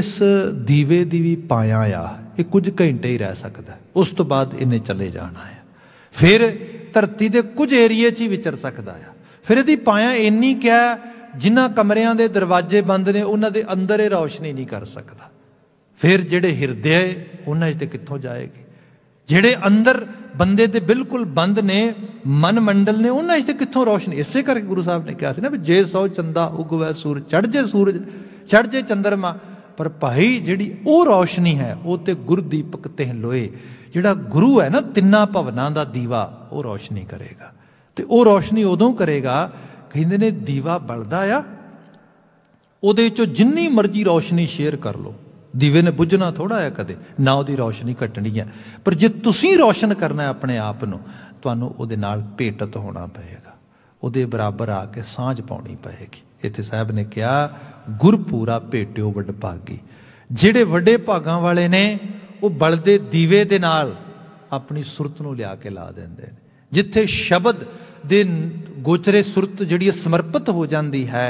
ਇਸ ਦੀਵੇ ਦੀ ਵੀ ਪਾਇਆ ਆ ਇਹ ਕੁਝ ਘੰਟੇ ਹੀ ਰਹਿ ਸਕਦਾ ਉਸ ਤੋਂ ਬਾਅਦ ਇਹਨੇ ਚਲੇ ਜਾਣਾ ਹੈ ਫਿਰ ਧਰਤੀ ਦੇ ਕੁਝ ਏਰੀਏ 'ਚ ਹੀ ਵਿਚਰ ਸਕਦਾ ਹੈ ਫਿਰ ਇਹਦੀ ਪਾਇਆ ਇੰਨੀ ਕਿ ਜਿਨ੍ਹਾਂ ਕਮਰਿਆਂ ਦੇ ਦਰਵਾਜ਼ੇ ਬੰਦ ਨੇ ਉਹਨਾਂ ਦੇ ਅੰਦਰ ਇਹ ਰੌਸ਼ਨੀ ਨਹੀਂ ਕਰ ਸਕਦਾ ਫਿਰ ਜਿਹੜੇ ਹਿਰਦੇ ਉਹਨਾਂ 'ਚ ਤੇ ਕਿੱਥੋਂ ਜਾਏਗੀ ਜਿਹੜੇ ਅੰਦਰ ਬੰਦੇ ਤੇ ਬਿਲਕੁਲ ਬੰਦ ਨੇ ਮਨ ਮੰਡਲ ਨੇ ਉਹਨਾਂ 'ਚ ਤੇ ਕਿੱਥੋਂ ਰੌਸ਼ਨੀ ਇਸੇ ਕਰਕੇ ਗੁਰੂ ਸਾਹਿਬ ਨੇ ਕਿਹਾ ਸੀ ਨਾ ਵੀ ਜੇ ਸੌ ਚੰਦਾ ਉਗਵੇ ਸੂਰ ਚੜ ਜੇ ਸੂਰਜ ਚੜ ਜੇ ਚੰਦਰਮਾ ਪਰ ਭਾਈ ਜਿਹੜੀ ਉਹ ਰੌਸ਼ਨੀ ਹੈ ਉਹ ਤੇ ਗੁਰਦੀਪਕ ਤੇ ਲੋਏ ਜਿਹੜਾ ਗੁਰੂ ਹੈ ਨਾ ਤਿੰਨਾ ਭਵਨਾਂ ਦਾ ਦੀਵਾ ਉਹ ਰੌਸ਼ਨੀ ਕਰੇਗਾ ਤੇ ਉਹ ਰੋਸ਼ਨੀ ਉਦੋਂ ਕਰੇਗਾ ਕਹਿੰਦੇ ਨੇ ਦੀਵਾ ਬਲਦਾ ਆ ਉਹਦੇ ਵਿੱਚੋਂ ਜਿੰਨੀ ਮਰਜ਼ੀ ਰੋਸ਼ਨੀ ਸ਼ੇਅਰ ਕਰ ਲਓ ਦੀਵੇ ਨੇ ਬੁਝਣਾ ਥੋੜਾ ਆ ਕਦੇ ਨਾ ਉਹਦੀ ਰੋਸ਼ਨੀ ਘਟਣੀ ਆ ਪਰ ਜੇ ਤੁਸੀਂ ਰੋਸ਼ਨ ਕਰਨਾ ਆਪਣੇ ਆਪ ਨੂੰ ਤੁਹਾਨੂੰ ਉਹਦੇ ਨਾਲ ਭੇਟਤ ਹੋਣਾ ਪਏਗਾ ਉਹਦੇ ਬਰਾਬਰ ਆ ਕੇ ਸਾਂਝ ਪਾਉਣੀ ਪਏਗੀ ਇੱਥੇ ਸਾਹਿਬ ਨੇ ਕਿਹਾ ਗੁਰਪੂਰਾ ਭੇਟਿਓ ਵੱਡ ਭਾਗੀ ਜਿਹੜੇ ਵੱਡੇ ਭਾਗਾਂ ਵਾਲੇ ਨੇ ਉਹ ਬਲਦੇ ਦੀਵੇ ਦੇ ਨਾਲ ਆਪਣੀ ਸੁਰਤ ਨੂੰ ਲਿਆ ਕੇ ਲਾ ਦਿੰਦੇ ਨੇ ਜਿੱਥੇ ਸ਼ਬਦ ਦੇ ਗੋਚਰੇ ਸੁਰਤ ਜਿਹੜੀ ਸਮਰਪਿਤ ਹੋ ਜਾਂਦੀ ਹੈ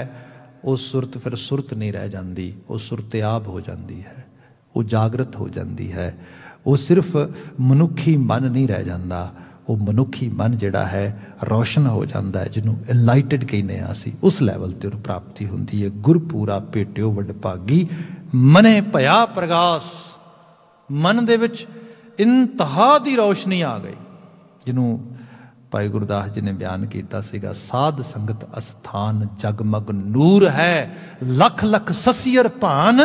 ਉਹ ਸੁਰਤ ਫਿਰ ਸੁਰਤ ਨਹੀਂ ਰਹਿ ਜਾਂਦੀ ਉਹ ਸੁਰਤ ਹੋ ਜਾਂਦੀ ਹੈ ਉਹ ਜਾਗਰਤ ਹੋ ਜਾਂਦੀ ਹੈ ਉਹ ਸਿਰਫ ਮਨੁੱਖੀ ਮਨ ਨਹੀਂ ਰਹਿ ਜਾਂਦਾ ਉਹ ਮਨੁੱਖੀ ਮਨ ਜਿਹੜਾ ਹੈ ਰੋਸ਼ਨ ਹੋ ਜਾਂਦਾ ਹੈ ਜਿਹਨੂੰ ਇਨਲਾਈਟਡ ਕਹਿੰਦੇ ਆ ਅਸੀਂ ਉਸ ਲੈਵਲ ਤੇ ਉਹਨੂੰ ਪ੍ਰਾਪਤੀ ਹੁੰਦੀ ਹੈ ਗੁਰਪੂਰਾ ਪੇਟਿਓ ਭੇਟਿਓ ਵੱਡ ਭਾਗੀ ਮਨੇ ਭਇਆ ਪ੍ਰਗਾਸ ਮਨ ਦੇ ਵਿੱਚ ਇੰਤਹਾ ਦੀ ਰੋਸ਼ਨੀ ਆ ਗਈ ਜਿਹਨੂੰ ਭਾਈ ਗੁਰਦਾਸ ਜੀ ਨੇ ਬਿਆਨ ਕੀਤਾ ਸੀਗਾ ਸਾਧ ਸੰਗਤ ਅਸਥਾਨ ਜਗਮਗ ਨੂਰ ਹੈ ਲੱਖ ਲੱਖ ਸਸੀਰ ਭਾਨ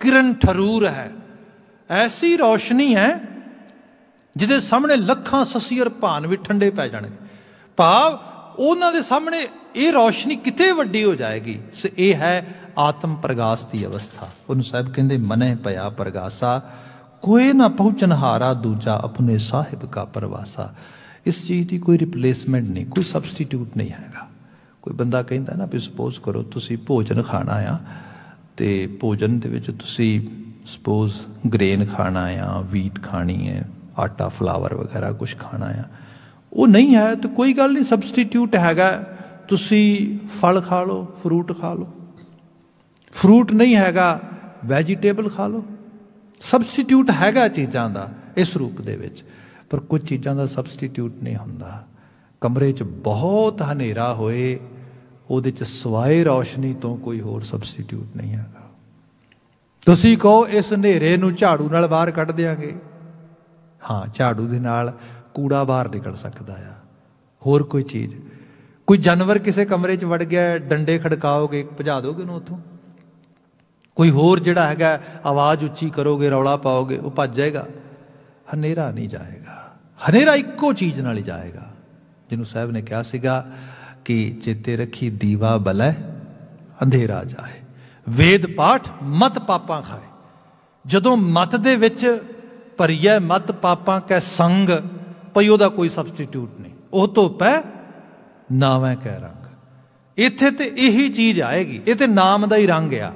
ਕਿਰਨ ਠਰੂਰ ਹੈ ਐਸੀ ਰੋਸ਼ਨੀ ਹੈ ਜਿਹਦੇ ਸਾਹਮਣੇ ਲੱਖਾਂ ਸਸੀਰ ਭਾਨ ਵੀ ਠੰਡੇ ਪੈ ਜਾਣਗੇ ਭਾਵ ਉਹਨਾਂ ਦੇ ਸਾਹਮਣੇ ਇਹ ਰੋਸ਼ਨੀ ਕਿਤੇ ਵੱਡੀ ਹੋ ਜਾਏਗੀ ਸੋ ਇਹ ਹੈ ਆਤਮ ਪ੍ਰਗਾਸ ਦੀ ਅਵਸਥਾ ਉਹਨੂੰ ਸਾਹਿਬ ਕਹਿੰਦੇ ਮਨੈ ਭਇਆ ਪ੍ਰਗਾਸਾ ਕੋਈ ਨਾ ਪਹੁੰਚਨ ਹਾਰਾ ਦੂਜਾ ਆਪਣੇ ਸਾਹਿਬ ਕਾ ਪਰਵਾਸਾ ਇਸ ਚੀਜ਼ ਦੀ ਕੋਈ ਰਿਪਲੇਸਮੈਂਟ ਨਹੀਂ ਕੋਈ ਸਬਸਟੀਟਿਊਟ ਨਹੀਂ ਆਏਗਾ ਕੋਈ ਬੰਦਾ ਕਹਿੰਦਾ ਨਾ ਵੀ ਸੁਪੋਜ਼ ਕਰੋ ਤੁਸੀਂ ਭੋਜਨ ਖਾਣਾ ਆ ਤੇ ਭੋਜਨ ਦੇ ਵਿੱਚ ਤੁਸੀਂ ਸੁਪੋਜ਼ ਗ੍ਰੇਨ ਖਾਣਾ ਆ ਵੀਟ ਖਾਣੀ ਹੈ ਆਟਾ ਫਲਾਵਰ ਵਗੈਰਾ ਕੁਝ ਖਾਣਾ ਆ ਉਹ ਨਹੀਂ ਹੈ ਤਾਂ ਕੋਈ ਗੱਲ ਨਹੀਂ ਸਬਸਟੀਟਿਊਟ ਹੈਗਾ ਤੁਸੀਂ ਫਲ ਖਾ ਲਓ ਫਰੂਟ ਖਾ ਲਓ ਫਰੂਟ ਨਹੀਂ ਹੈਗਾ ਵੈਜੀਟੇਬਲ ਖਾ ਲਓ ਸਬਸਟੀਟਿਊਟ ਹੈਗਾ ਚੀਜ਼ਾਂ ਦਾ ਇਸ ਰੂਪ ਦੇ ਵਿੱਚ ਪਰ ਕੁਝ ਚੀਜ਼ਾਂ ਦਾ ਸਬਸਟੀਟਿਊਟ ਨਹੀਂ ਹੁੰਦਾ ਕਮਰੇ 'ਚ ਬਹੁਤ ਹਨੇਰਾ ਹੋਏ ਉਹਦੇ 'ਚ ਸਵਾਏ ਰੌਸ਼ਨੀ ਤੋਂ ਕੋਈ ਹੋਰ ਸਬਸਟੀਟਿਊਟ ਨਹੀਂ ਹੈਗਾ ਤੁਸੀਂ ਕਹੋ ਇਸ ਹਨੇਰੇ ਨੂੰ ਝਾੜੂ ਨਾਲ ਬਾਹਰ ਕੱਢ ਦੇਾਂਗੇ ਹਾਂ ਝਾੜੂ ਦੇ ਨਾਲ ਕੂੜਾ ਬਾਹਰ ਨਿਕਲ ਸਕਦਾ ਆ ਹੋਰ ਕੋਈ ਚੀਜ਼ ਕੋਈ ਜਾਨਵਰ ਕਿਸੇ ਕਮਰੇ 'ਚ ਵੜ ਗਿਆ ਡੰਡੇ ਖੜਕਾਓਗੇ ਭਜਾ ਦੋਗੇ ਉਹਨੂੰ ਉੱਥੋਂ ਕੋਈ ਹੋਰ ਜਿਹੜਾ ਹੈਗਾ ਆਵਾਜ਼ ਉੱਚੀ ਕਰੋਗੇ ਰੌਲਾ ਪਾਓਗੇ ਉਹ ਭੱਜ ਜਾਏਗਾ ਹਨੇਰਾ ਨਹੀਂ ਜਾਏਗਾ ਹਨੇਰਾ ਇੱਕੋ ਚੀਜ਼ ਨਾਲ ਹੀ ਜਾਏਗਾ ਜਿਹਨੂੰ ਸਾਹਿਬ ਨੇ ਕਿਹਾ ਸੀਗਾ ਕਿ ਚੇਤੇ ਰੱਖੀ ਦੀਵਾ ਬਲੈ ਅੰਧੇਰਾ ਜਾਏ ਵੇਦ ਪਾਠ ਮਤ ਪਾਪਾਂ ਖਾਏ ਜਦੋਂ ਮਤ ਦੇ ਵਿੱਚ ਭਰੀਏ ਮਤ ਪਾਪਾਂ ਕੈ ਸੰਗ ਪਈ ਉਹਦਾ ਕੋਈ ਸਬਸਟੀਟਿਊਟ ਨਹੀਂ ਉਹ ਤੋਂ ਪੈ ਨਾਵੇਂ ਕਹਿ ਰੰਗ ਇੱਥੇ ਤੇ ਇਹੀ ਚੀਜ਼ ਆਏਗੀ ਇਹ ਤੇ ਨਾਮ ਦਾ ਹੀ ਰੰਗ ਆ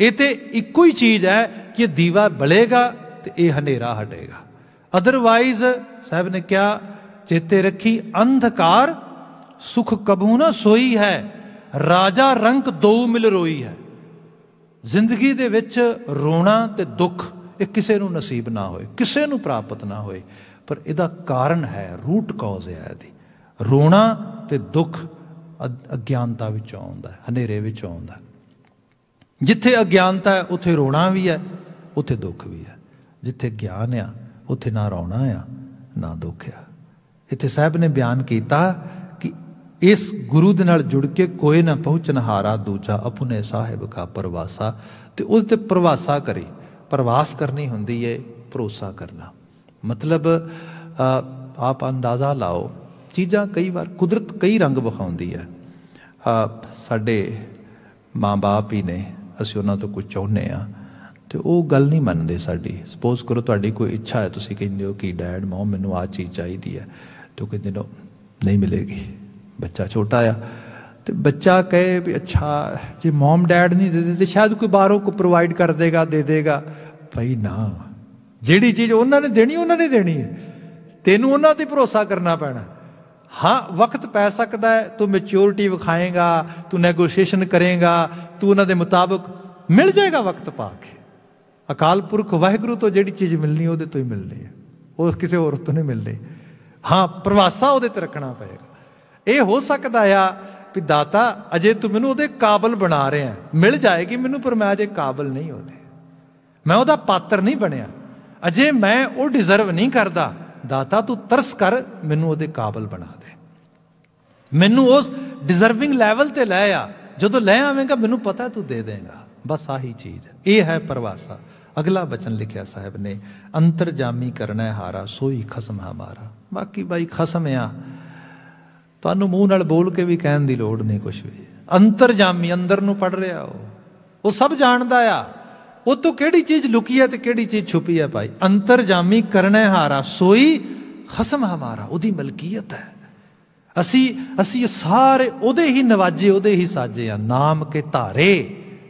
ਇਹ ਤੇ ਇੱਕੋ ਹੀ ਚੀਜ਼ ਹੈ ਕਿ ਦੀਵਾ ਬਲੇਗਾ ਤੇ ਇਹ ਹਨੇਰਾ ਹਟੇਗਾ ਅਦਰਵਾਈਜ਼ ਸਾਹਿਬ ਨੇ ਕਿਹਾ ਚੇਤੇ ਰੱਖੀ ਅੰਧਕਾਰ ਸੁਖ ਕਬੂ ਨਾ ਸੋਈ ਹੈ ਰਾਜਾ ਰੰਕ ਦੋ ਮਿਲ ਰੋਈ ਹੈ ਜ਼ਿੰਦਗੀ ਦੇ ਵਿੱਚ ਰੋਣਾ ਤੇ ਦੁੱਖ ਇਹ ਕਿਸੇ ਨੂੰ ਨਸੀਬ ਨਾ ਹੋਏ ਕਿਸੇ ਨੂੰ ਪ੍ਰਾਪਤ ਨਾ ਹੋਏ ਪਰ ਇਹਦਾ ਕਾਰਨ ਹੈ ਰੂਟ ਕਾਜ਼ ਹੈ ਇਹਦੀ ਰੋਣਾ ਤੇ ਦੁੱਖ ਅਗਿਆਨਤਾ ਵਿੱਚੋਂ ਆਉਂਦਾ ਹੈ ਹਨੇਰੇ ਵਿੱਚੋਂ ਆਉਂਦਾ ਜਿੱਥੇ ਅਗਿਆਨਤਾ ਹੈ ਉੱਥੇ ਰੋਣਾ ਵੀ ਹੈ ਉੱਥੇ ਦੁੱਖ ਵੀ ਹੈ ਜਿੱਥੇ ਗਿਆਨ ਆ ਉੱਥੇ ਨਾ ਰੋਣਾ ਆ ਨਾ ਦੁੱਖ ਆ ਇੱਥੇ ਸਾਹਿਬ ਨੇ ਬਿਆਨ ਕੀਤਾ ਕਿ ਇਸ ਗੁਰੂ ਦੇ ਨਾਲ ਜੁੜ ਕੇ ਕੋਈ ਨਾ ਪਹੁੰਚਨ ਹਾਰਾ ਦੂਜਾ ਅਪੁਨੇ ਸਾਹਿਬ ਦਾ ਪ੍ਰਵਾਸਾ ਤੇ ਉਹਦੇ ਤੇ ਪ੍ਰਵਾਸਾ ਕਰੇ ਪ੍ਰਵਾਸ ਕਰਨੀ ਹੁੰਦੀ ਏ ਭਰੋਸਾ ਕਰਨਾ ਮਤਲਬ ਆਪ ਅੰਦਾਜ਼ਾ ਲਾਓ ਚੀਜ਼ਾਂ ਕਈ ਵਾਰ ਕੁਦਰਤ ਕਈ ਰੰਗ ਵਿਖਾਉਂਦੀ ਹੈ ਸਾਡੇ ਮਾਂ-ਬਾਪ ਹੀ ਨੇ ਅਸੀਂ ਉਹਨਾਂ ਤੋਂ ਕੁਝ ਚਾਹੁੰਦੇ ਆ ਤੇ ਉਹ ਗੱਲ ਨਹੀਂ ਮੰਨਦੇ ਸਾਡੀ ਸਪੋਜ਼ ਕਰੋ ਤੁਹਾਡੀ ਕੋਈ ਇੱਛਾ ਹੈ ਤੁਸੀਂ ਕਹਿੰਦੇ ਹੋ ਕਿ ਡੈਡ ਮਮ ਮੈਨੂੰ ਆ ਚੀਜ਼ ਚਾਹੀਦੀ ਹੈ ਤੋ ਕਹਿੰਦੇ ਨੋ ਨਹੀਂ ਮਿਲੇਗੀ ਬੱਚਾ ਛੋਟਾ ਆ ਤੇ ਬੱਚਾ ਕਹੇ ਵੀ ਅੱਛਾ ਜੇ ਮਮ ਡੈਡ ਨਹੀਂ ਦਿੰਦੇ ਤੇ ਸ਼ਾਇਦ ਕੋਈ ਬਾਹਰੋਂ ਕੋ ਪ੍ਰੋਵਾਈਡ ਕਰ ਦੇਗਾ ਦੇ ਦੇਗਾ ਭਈ ਨਾ ਜਿਹੜੀ ਚੀਜ਼ ਉਹਨਾਂ ਨੇ ਦੇਣੀ ਉਹਨਾਂ ਨੇ ਦੇਣੀ ਹੈ ਤੈਨੂੰ ਉਹਨਾਂ ਤੇ ਭਰੋਸਾ ਕਰਨਾ ਪੈਣਾ ਹਾਂ ਵਕਤ ਪੈ ਸਕਦਾ ਹੈ ਤੂੰ ਮੈਚਿਓਰਿਟੀ ਵਿਖਾਏਗਾ ਤੂੰ ਨੇਗੋਸ਼ੀਏਸ਼ਨ ਕਰੇਗਾ ਤੂੰ ਉਹਨਾਂ ਦੇ ਮੁਤਾਬਕ ਮਿਲ ਜਾਏਗਾ ਵਕਤ ਪਾ ਕੇ ਅਕਾਲ ਪੁਰਖ ਵਾਹਿਗੁਰੂ ਤੋਂ ਜਿਹੜੀ ਚੀਜ਼ ਮਿਲਣੀ ਉਹਦੇ ਤੋਂ ਹੀ ਮਿਲਣੀ ਹੈ ਉਹ ਕਿਸੇ ਹੋਰ ਤੋਂ ਨਹੀਂ ਮਿਲਣੀ ਹਾਂ ਪ੍ਰਵਾਸਾ ਉਹਦੇ ਤੇ ਰੱਖਣਾ ਪਏਗਾ ਇਹ ਹੋ ਸਕਦਾ ਆ ਵੀ ਦਾਤਾ ਅਜੇ ਤੂੰ ਮੈਨੂੰ ਉਹਦੇ ਕਾਬਲ ਬਣਾ ਰਿਹਾ ਮਿਲ ਜਾਏਗੀ ਮੈਨੂੰ ਪਰ ਮੈਂ ਅਜੇ ਕਾਬਲ ਨਹੀਂ ਹੋਦੇ ਮੈਂ ਉਹਦਾ ਪਾਤਰ ਨਹੀਂ ਬਣਿਆ ਅਜੇ ਮੈਂ ਉਹ ਡਿਜ਼ਰਵ ਨਹੀਂ ਕਰਦਾ ਦਾਤਾ ਤੂੰ ਤਰਸ ਕਰ ਮੈਨੂੰ ਉਹਦੇ ਕਾਬਲ ਬਣਾ ਦੇ ਮੈਨੂੰ ਉਸ ਡਿਜ਼ਰਵਿੰਗ ਲੈਵਲ ਤੇ ਲੈ ਆ ਜਦੋਂ ਲੈ ਆਵੇਂਗਾ ਮੈਨੂੰ ਪਤਾ ਤੂੰ ਦੇ ਦੇਗਾ ਬਸ ਆਹੀ ਚੀਜ਼ ਇਹ ਹੈ ਪਰਵਾਸਾ ਅਗਲਾ ਬਚਨ ਲਿਖਿਆ ਸਾਹਿਬ ਨੇ ਅੰਤਰਜਾਮੀ ਕਰਨਾ ਹਾਰਾ ਸੋਈ ਖਸਮ ਹਮਾਰਾ ਬਾਕੀ ਬਾਈ ਖਸਮ ਆ ਤੁਹਾਨੂੰ ਮੂੰਹ ਨਾਲ ਬੋਲ ਕੇ ਵੀ ਕਹਿਣ ਦੀ ਲੋੜ ਨਹੀਂ ਕੁਝ ਵੀ ਅੰਤਰਜਾਮੀ ਅੰਦਰ ਨੂੰ ਪੜ ਰਿਹਾ ਉਹ ਉਹ ਸਭ ਜਾਣਦਾ ਆ ਉਹ ਤੋਂ ਕਿਹੜੀ ਚੀਜ਼ ਲੁਕੀ ਹੈ ਤੇ ਕਿਹੜੀ ਚੀਜ਼ ਛੁਪੀ ਹੈ ਭਾਈ ਅੰਤਰਜਾਮੀ ਕਰਨਾ ਹਾਰਾ ਸੋਈ ਖਸਮ ਹਮਾਰਾ ਉਹਦੀ ਮਲਕੀਅਤ ਹੈ ਅਸੀਂ ਅਸੀਂ ਸਾਰੇ ਉਹਦੇ ਹੀ ਨਵਾਜੇ ਉਹਦੇ ਹੀ ਸਾਜੇ ਆ ਨਾਮ ਕੇ ਧਾਰੇ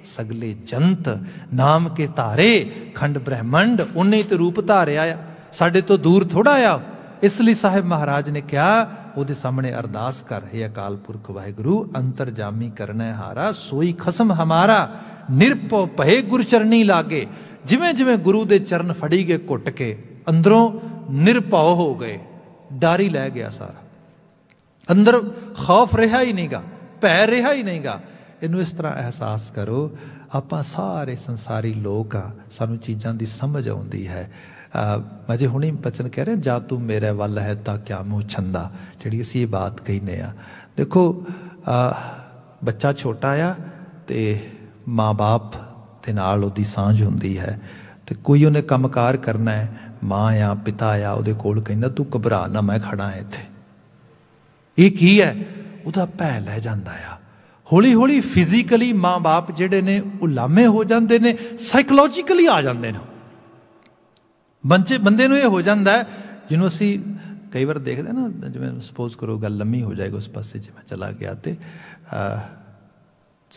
सगले ਜੰਤ ਨਾਮ ਕੇ ਧਾਰੇ ਖੰਡ ਬ੍ਰਹਮੰਡ ਉਨੇ ਤੇ ਰੂਪ ਧਾਰਿਆ ਆ ਸਾਡੇ ਤੋਂ ਦੂਰ ਥੋੜਾ ਆ ਇਸ ਲਈ ਸਾਹਿਬ ਮਹਾਰਾਜ ਨੇ ਕਿਹਾ ਉਹਦੇ ਸਾਹਮਣੇ ਅਰਦਾਸ ਕਰ ਹੈ ਅਕਾਲ ਪੁਰਖ ਵਾਹਿਗੁਰੂ ਅੰਤਰਜਾਮੀ ਕਰਨਾ ਹਾਰਾ ਸੋਈ ਖਸਮ ਹਮਾਰਾ ਨਿਰਪਉ ਭਏ ਗੁਰ ਚਰਣੀ ਲਾਗੇ ਜਿਵੇਂ ਜਿਵੇਂ ਗੁਰੂ ਦੇ ਚਰਨ ਫੜੀ ਗਏ ਘੁੱਟ ਕੇ ਅੰਦਰੋਂ ਨਿਰਪਉ ਹੋ ਗਏ ਡਾਰੀ ਲੈ ਗਿਆ ਸਾਰਾ ਅੰਦਰ ਖੌਫ ਰਿਹਾ ਹੀ ਨਹੀਂਗਾ ਭੈ ਰਿਹਾ ਹੀ ਨਹੀਂਗਾ ਇਹਨੂੰ ਇਸ ਤਰ੍ਹਾਂ ਅਹਿਸਾਸ ਕਰੋ ਆਪਾਂ ਸਾਰੇ ਸੰਸਾਰੀ ਲੋਕ ਆ ਸਾਨੂੰ ਚੀਜ਼ਾਂ ਦੀ ਸਮਝ ਆਉਂਦੀ ਹੈ ਜੇ ਹੁਣੇ ਬਚਨ ਕਹਿ ਰਹੇ ਜਾਂ ਤੂੰ ਮੇਰੇ ਵੱਲ ਹੈ ਤਾਂ ਕਿਆ ਮੂੰਹ ਛੰਦਾ ਜਿਹੜੀ ਅਸੀਂ ਇਹ ਬਾਤ ਕਹਿੰਨੇ ਆ ਦੇਖੋ ਬੱਚਾ ਛੋਟਾ ਆ ਤੇ ਮਾਪੇ ਦੇ ਨਾਲ ਉਹਦੀ ਸਾਂਝ ਹੁੰਦੀ ਹੈ ਤੇ ਕੋਈ ਉਹਨੇ ਕੰਮਕਾਰ ਕਰਨਾ ਹੈ ਮਾਂ ਆ ਪਿਤਾ ਆ ਉਹਦੇ ਕੋਲ ਕਹਿੰਦਾ ਤੂੰ ਘਬਰਾ ਨਾ ਮੈਂ ਖੜਾ ਇੱਥੇ ਇਹ ਕੀ ਹੈ ਉਹਦਾ ਭੈ ਲੈ ਜਾਂਦਾ ਆ ਹੌਲੀ ਹੌਲੀ ਫਿਜ਼ੀਕਲੀ ਮਾਂ-ਬਾਪ ਜਿਹੜੇ ਨੇ ਉਹ ਲਾਮੇ ਹੋ ਜਾਂਦੇ ਨੇ ਸਾਈਕੋਲੋਜੀਕਲੀ ਆ ਜਾਂਦੇ ਨੇ ਬੰਦੇ ਬੰਦੇ ਨੂੰ ਇਹ ਹੋ ਜਾਂਦਾ ਜਿਹਨੂੰ ਅਸੀਂ ਕਈ ਵਾਰ ਦੇਖਦੇ ਨਾ ਜਿਵੇਂ ਸਪੋਜ਼ ਕਰੋ ਗੱਲ ਲੰਮੀ ਹੋ ਜਾਏਗਾ ਉਸ ਪਾਸੇ ਜੇ ਮੈਂ ਚਲਾ ਗਿਆ ਤੇ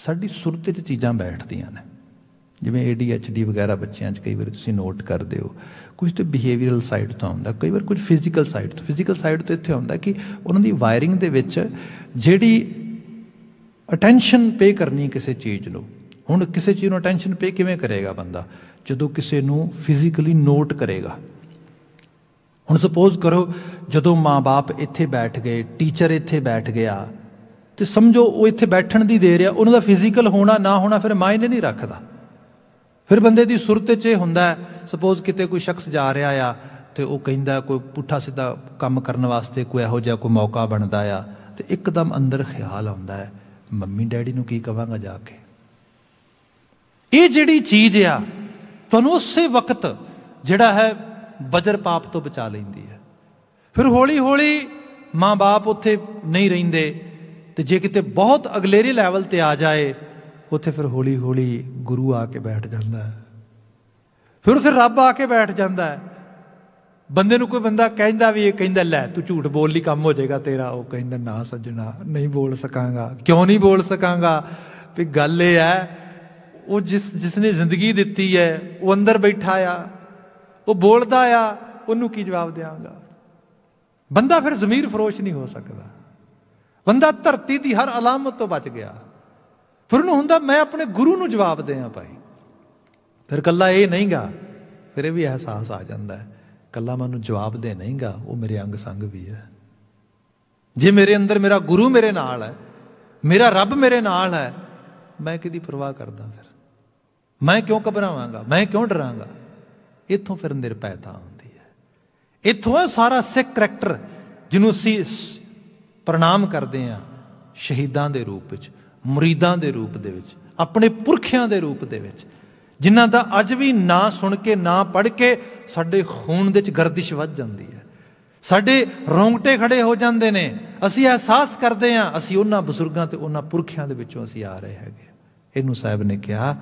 ਸਾਡੀ ਸੁਰਤ ਵਿੱਚ ਚੀਜ਼ਾਂ ਬੈਠਦੀਆਂ ਨੇ ਜਿਵੇਂ ADHD ਵਗੈਰਾ ਬੱਚਿਆਂ 'ਚ ਕਈ ਵਾਰ ਤੁਸੀਂ ਨੋਟ ਕਰਦੇ ਹੋ ਕੁਝ ਤੇ ਬਿਹੇਵੀਅਰਲ ਸਾਈਡ ਤੋਂ ਆਉਂਦਾ ਕਈ ਵਾਰ ਕੁਝ ਫਿਜ਼ੀਕਲ ਸਾਈਡ ਤੋਂ ਫਿਜ਼ੀਕਲ ਸਾਈਡ ਤੋਂ ਇੱਥੇ ਆਉਂਦਾ ਕਿ ਉਹਨਾਂ ਦੀ ਵਾਇਰਿੰਗ ਦੇ ਵਿੱਚ ਜਿਹੜੀ ਅਟੈਂਸ਼ਨ ਪੇ ਕਰਨੀ ਕਿਸੇ ਚੀਜ਼ ਨੂੰ ਹੁਣ ਕਿਸੇ ਚੀਜ਼ ਨੂੰ ਅਟੈਂਸ਼ਨ ਪੇ ਕਿਵੇਂ ਕਰੇਗਾ ਬੰਦਾ ਜਦੋਂ ਕਿਸੇ ਨੂੰ ਫਿਜ਼ੀਕਲੀ ਨੋਟ ਕਰੇਗਾ ਹੁਣ ਸੁਪੋਜ਼ ਕਰੋ ਜਦੋਂ ਮਾਪੇ ਇੱਥੇ ਬੈਠ ਗਏ ਟੀਚਰ ਇੱਥੇ ਬੈਠ ਗਿਆ ਤੇ ਸਮਝੋ ਉਹ ਇੱਥੇ ਬੈਠਣ ਦੀ ਦੇਰ ਆ ਉਹਨਾਂ ਦਾ ਫਿਜ਼ੀਕਲ ਹੋਣਾ ਨਾ ਹੋਣਾ ਫਿਰ ਮਾਇਨੇ ਨਹੀਂ ਰੱਖਦਾ ਫਿਰ ਬੰਦੇ ਦੀ ਸੁਰਤ 'ਚ ਇਹ ਹੁੰਦਾ ਸਪੋਜ਼ ਕਿਤੇ ਕੋਈ ਸ਼ਖਸ ਜਾ ਰਿਹਾ ਆ ਤੇ ਉਹ ਕਹਿੰਦਾ ਕੋਈ ਪੁੱਠਾ ਸਿੱਧਾ ਕੰਮ ਕਰਨ ਵਾਸਤੇ ਕੋਈ ਇਹੋ ਜਿਹਾ ਕੋਈ ਮੌਕਾ ਬਣਦਾ ਆ ਤੇ ਇੱਕਦਮ ਅੰਦਰ ਖਿਆਲ ਆਉਂਦਾ ਹੈ ਮੰਮੀ ਡੈਡੀ ਨੂੰ ਕੀ ਕਵਾਂਗਾ ਜਾ ਕੇ ਇਹ ਜਿਹੜੀ ਚੀਜ਼ ਆ ਤੁਹਾਨੂੰ ਉਸੇ ਵਕਤ ਜਿਹੜਾ ਹੈ ਬਜਰ ਪਾਪ ਤੋਂ ਬਚਾ ਲੈਂਦੀ ਹੈ ਫਿਰ ਹੌਲੀ-ਹੌਲੀ ਮਾਂ-ਬਾਪ ਉੱਥੇ ਨਹੀਂ ਰਹਿੰਦੇ ਤੇ ਜੇ ਕਿਤੇ ਬਹੁਤ ਅਗਲੇਰੇ ਲੈਵਲ ਤੇ ਆ ਜਾਏ ਉੱਥੇ ਫਿਰ ਹੌਲੀ-ਹੌਲੀ ਗੁਰੂ ਆ ਕੇ ਬੈਠ ਜਾਂਦਾ ਹੈ ਫਿਰ ਉਸ ਰੱਬ ਆ ਕੇ ਬੈਠ ਜਾਂਦਾ ਹੈ ਬੰਦੇ ਨੂੰ ਕੋਈ ਬੰਦਾ ਕਹਿੰਦਾ ਵੀ ਇਹ ਕਹਿੰਦਾ ਲੈ ਤੂੰ ਝੂਠ ਬੋਲ ਲਈ ਕੰਮ ਹੋ ਜਾਏਗਾ ਤੇਰਾ ਉਹ ਕਹਿੰਦਾ ਨਾ ਸੱਜਣਾ ਨਹੀਂ ਬੋਲ ਸਕਾਂਗਾ ਕਿਉਂ ਨਹੀਂ ਬੋਲ ਸਕਾਂਗਾ ਵੀ ਗੱਲ ਇਹ ਹੈ ਉਹ ਜਿਸ ਜਿਸ ਨੇ ਜ਼ਿੰਦਗੀ ਦਿੱਤੀ ਹੈ ਉਹ ਅੰਦਰ ਬੈਠਾ ਆ ਉਹ ਬੋਲਦਾ ਆ ਉਹਨੂੰ ਕੀ ਜਵਾਬ ਦੇਵਾਂਗਾ ਬੰਦਾ ਫਿਰ ਜ਼ਮੀਰ ਫਰੋਸ਼ ਨਹੀਂ ਹੋ ਸਕਦਾ ਬੰਦਾ ਧਰਤੀ ਦੀ ਹਰ ਅਲਾਮਤ ਤੋਂ ਬਚ ਗਿਆ ਫਿਰ ਉਹਨੂੰ ਹੁੰਦਾ ਮੈਂ ਆਪਣੇ ਗੁਰੂ ਨੂੰ ਜਵਾਬ ਦੇਆਂ ਭਾਈ ਫਿਰ ਕੱਲਾ ਇਹ ਨਹੀਂਗਾ ਫਿਰ ਇਹ ਵੀ ਅਹਿਸਾਸ ਆ ਜਾਂਦਾ ਹੈ ਕੱਲਾ ਮੈਨੂੰ ਜਵਾਬ ਦੇ ਨਹੀਂਗਾ ਉਹ ਮੇਰੇ ਅੰਗ ਸੰਗ ਵੀ ਹੈ ਜੇ ਮੇਰੇ ਅੰਦਰ ਮੇਰਾ ਗੁਰੂ ਮੇਰੇ ਨਾਲ ਹੈ ਮੇਰਾ ਰੱਬ ਮੇਰੇ ਨਾਲ ਹੈ ਮੈਂ ਕਿਹਦੀ ਪਰਵਾਹ ਕਰਦਾ ਫਿਰ ਮੈਂ ਕਿਉਂ ਘਬਰਾਵਾਂਗਾ ਮੈਂ ਕਿਉਂ ਡਰਾਂਗਾ ਇੱਥੋਂ ਫਿਰ ਨਿਰਪੈਤਾ ਹੁੰਦੀ ਹੈ ਇੱਥੋਂ ਸਾਰਾ ਸਿੱਖ ਕਰੈਕਟਰ ਜਿਹਨੂੰ ਅਸੀਂ ਪ੍ਰਣਾਮ ਕਰਦੇ ਆ ਸ਼ਹੀਦਾਂ ਦੇ ਰੂਪ ਵਿੱਚ ਮੁਰੀਦਾਂ ਦੇ ਰੂਪ ਦੇ ਵਿੱਚ ਆਪਣੇ ਪੁਰਖਿਆਂ ਦੇ ਰੂਪ ਦੇ ਵਿੱਚ ਜਿਨ੍ਹਾਂ ਦਾ ਅੱਜ ਵੀ ਨਾਂ ਸੁਣ ਕੇ ਨਾਂ ਪੜ ਕੇ ਸਾਡੇ ਖੂਨ ਦੇ ਵਿੱਚ ਗਰਦਿਸ਼ ਵੱਧ ਜਾਂਦੀ ਹੈ ਸਾਡੇ ਰੌਂਗਟੇ ਖੜੇ ਹੋ ਜਾਂਦੇ ਨੇ ਅਸੀਂ ਅਹਿਸਾਸ ਕਰਦੇ ਹਾਂ ਅਸੀਂ ਉਹਨਾਂ ਬਜ਼ੁਰਗਾਂ ਤੇ ਉਹਨਾਂ ਪੁਰਖਿਆਂ ਦੇ ਵਿੱਚੋਂ ਅਸੀਂ ਆ ਰਹੇ ਹੈਗੇ ਇਹਨੂੰ ਸਾਹਿਬ ਨੇ ਕਿਹਾ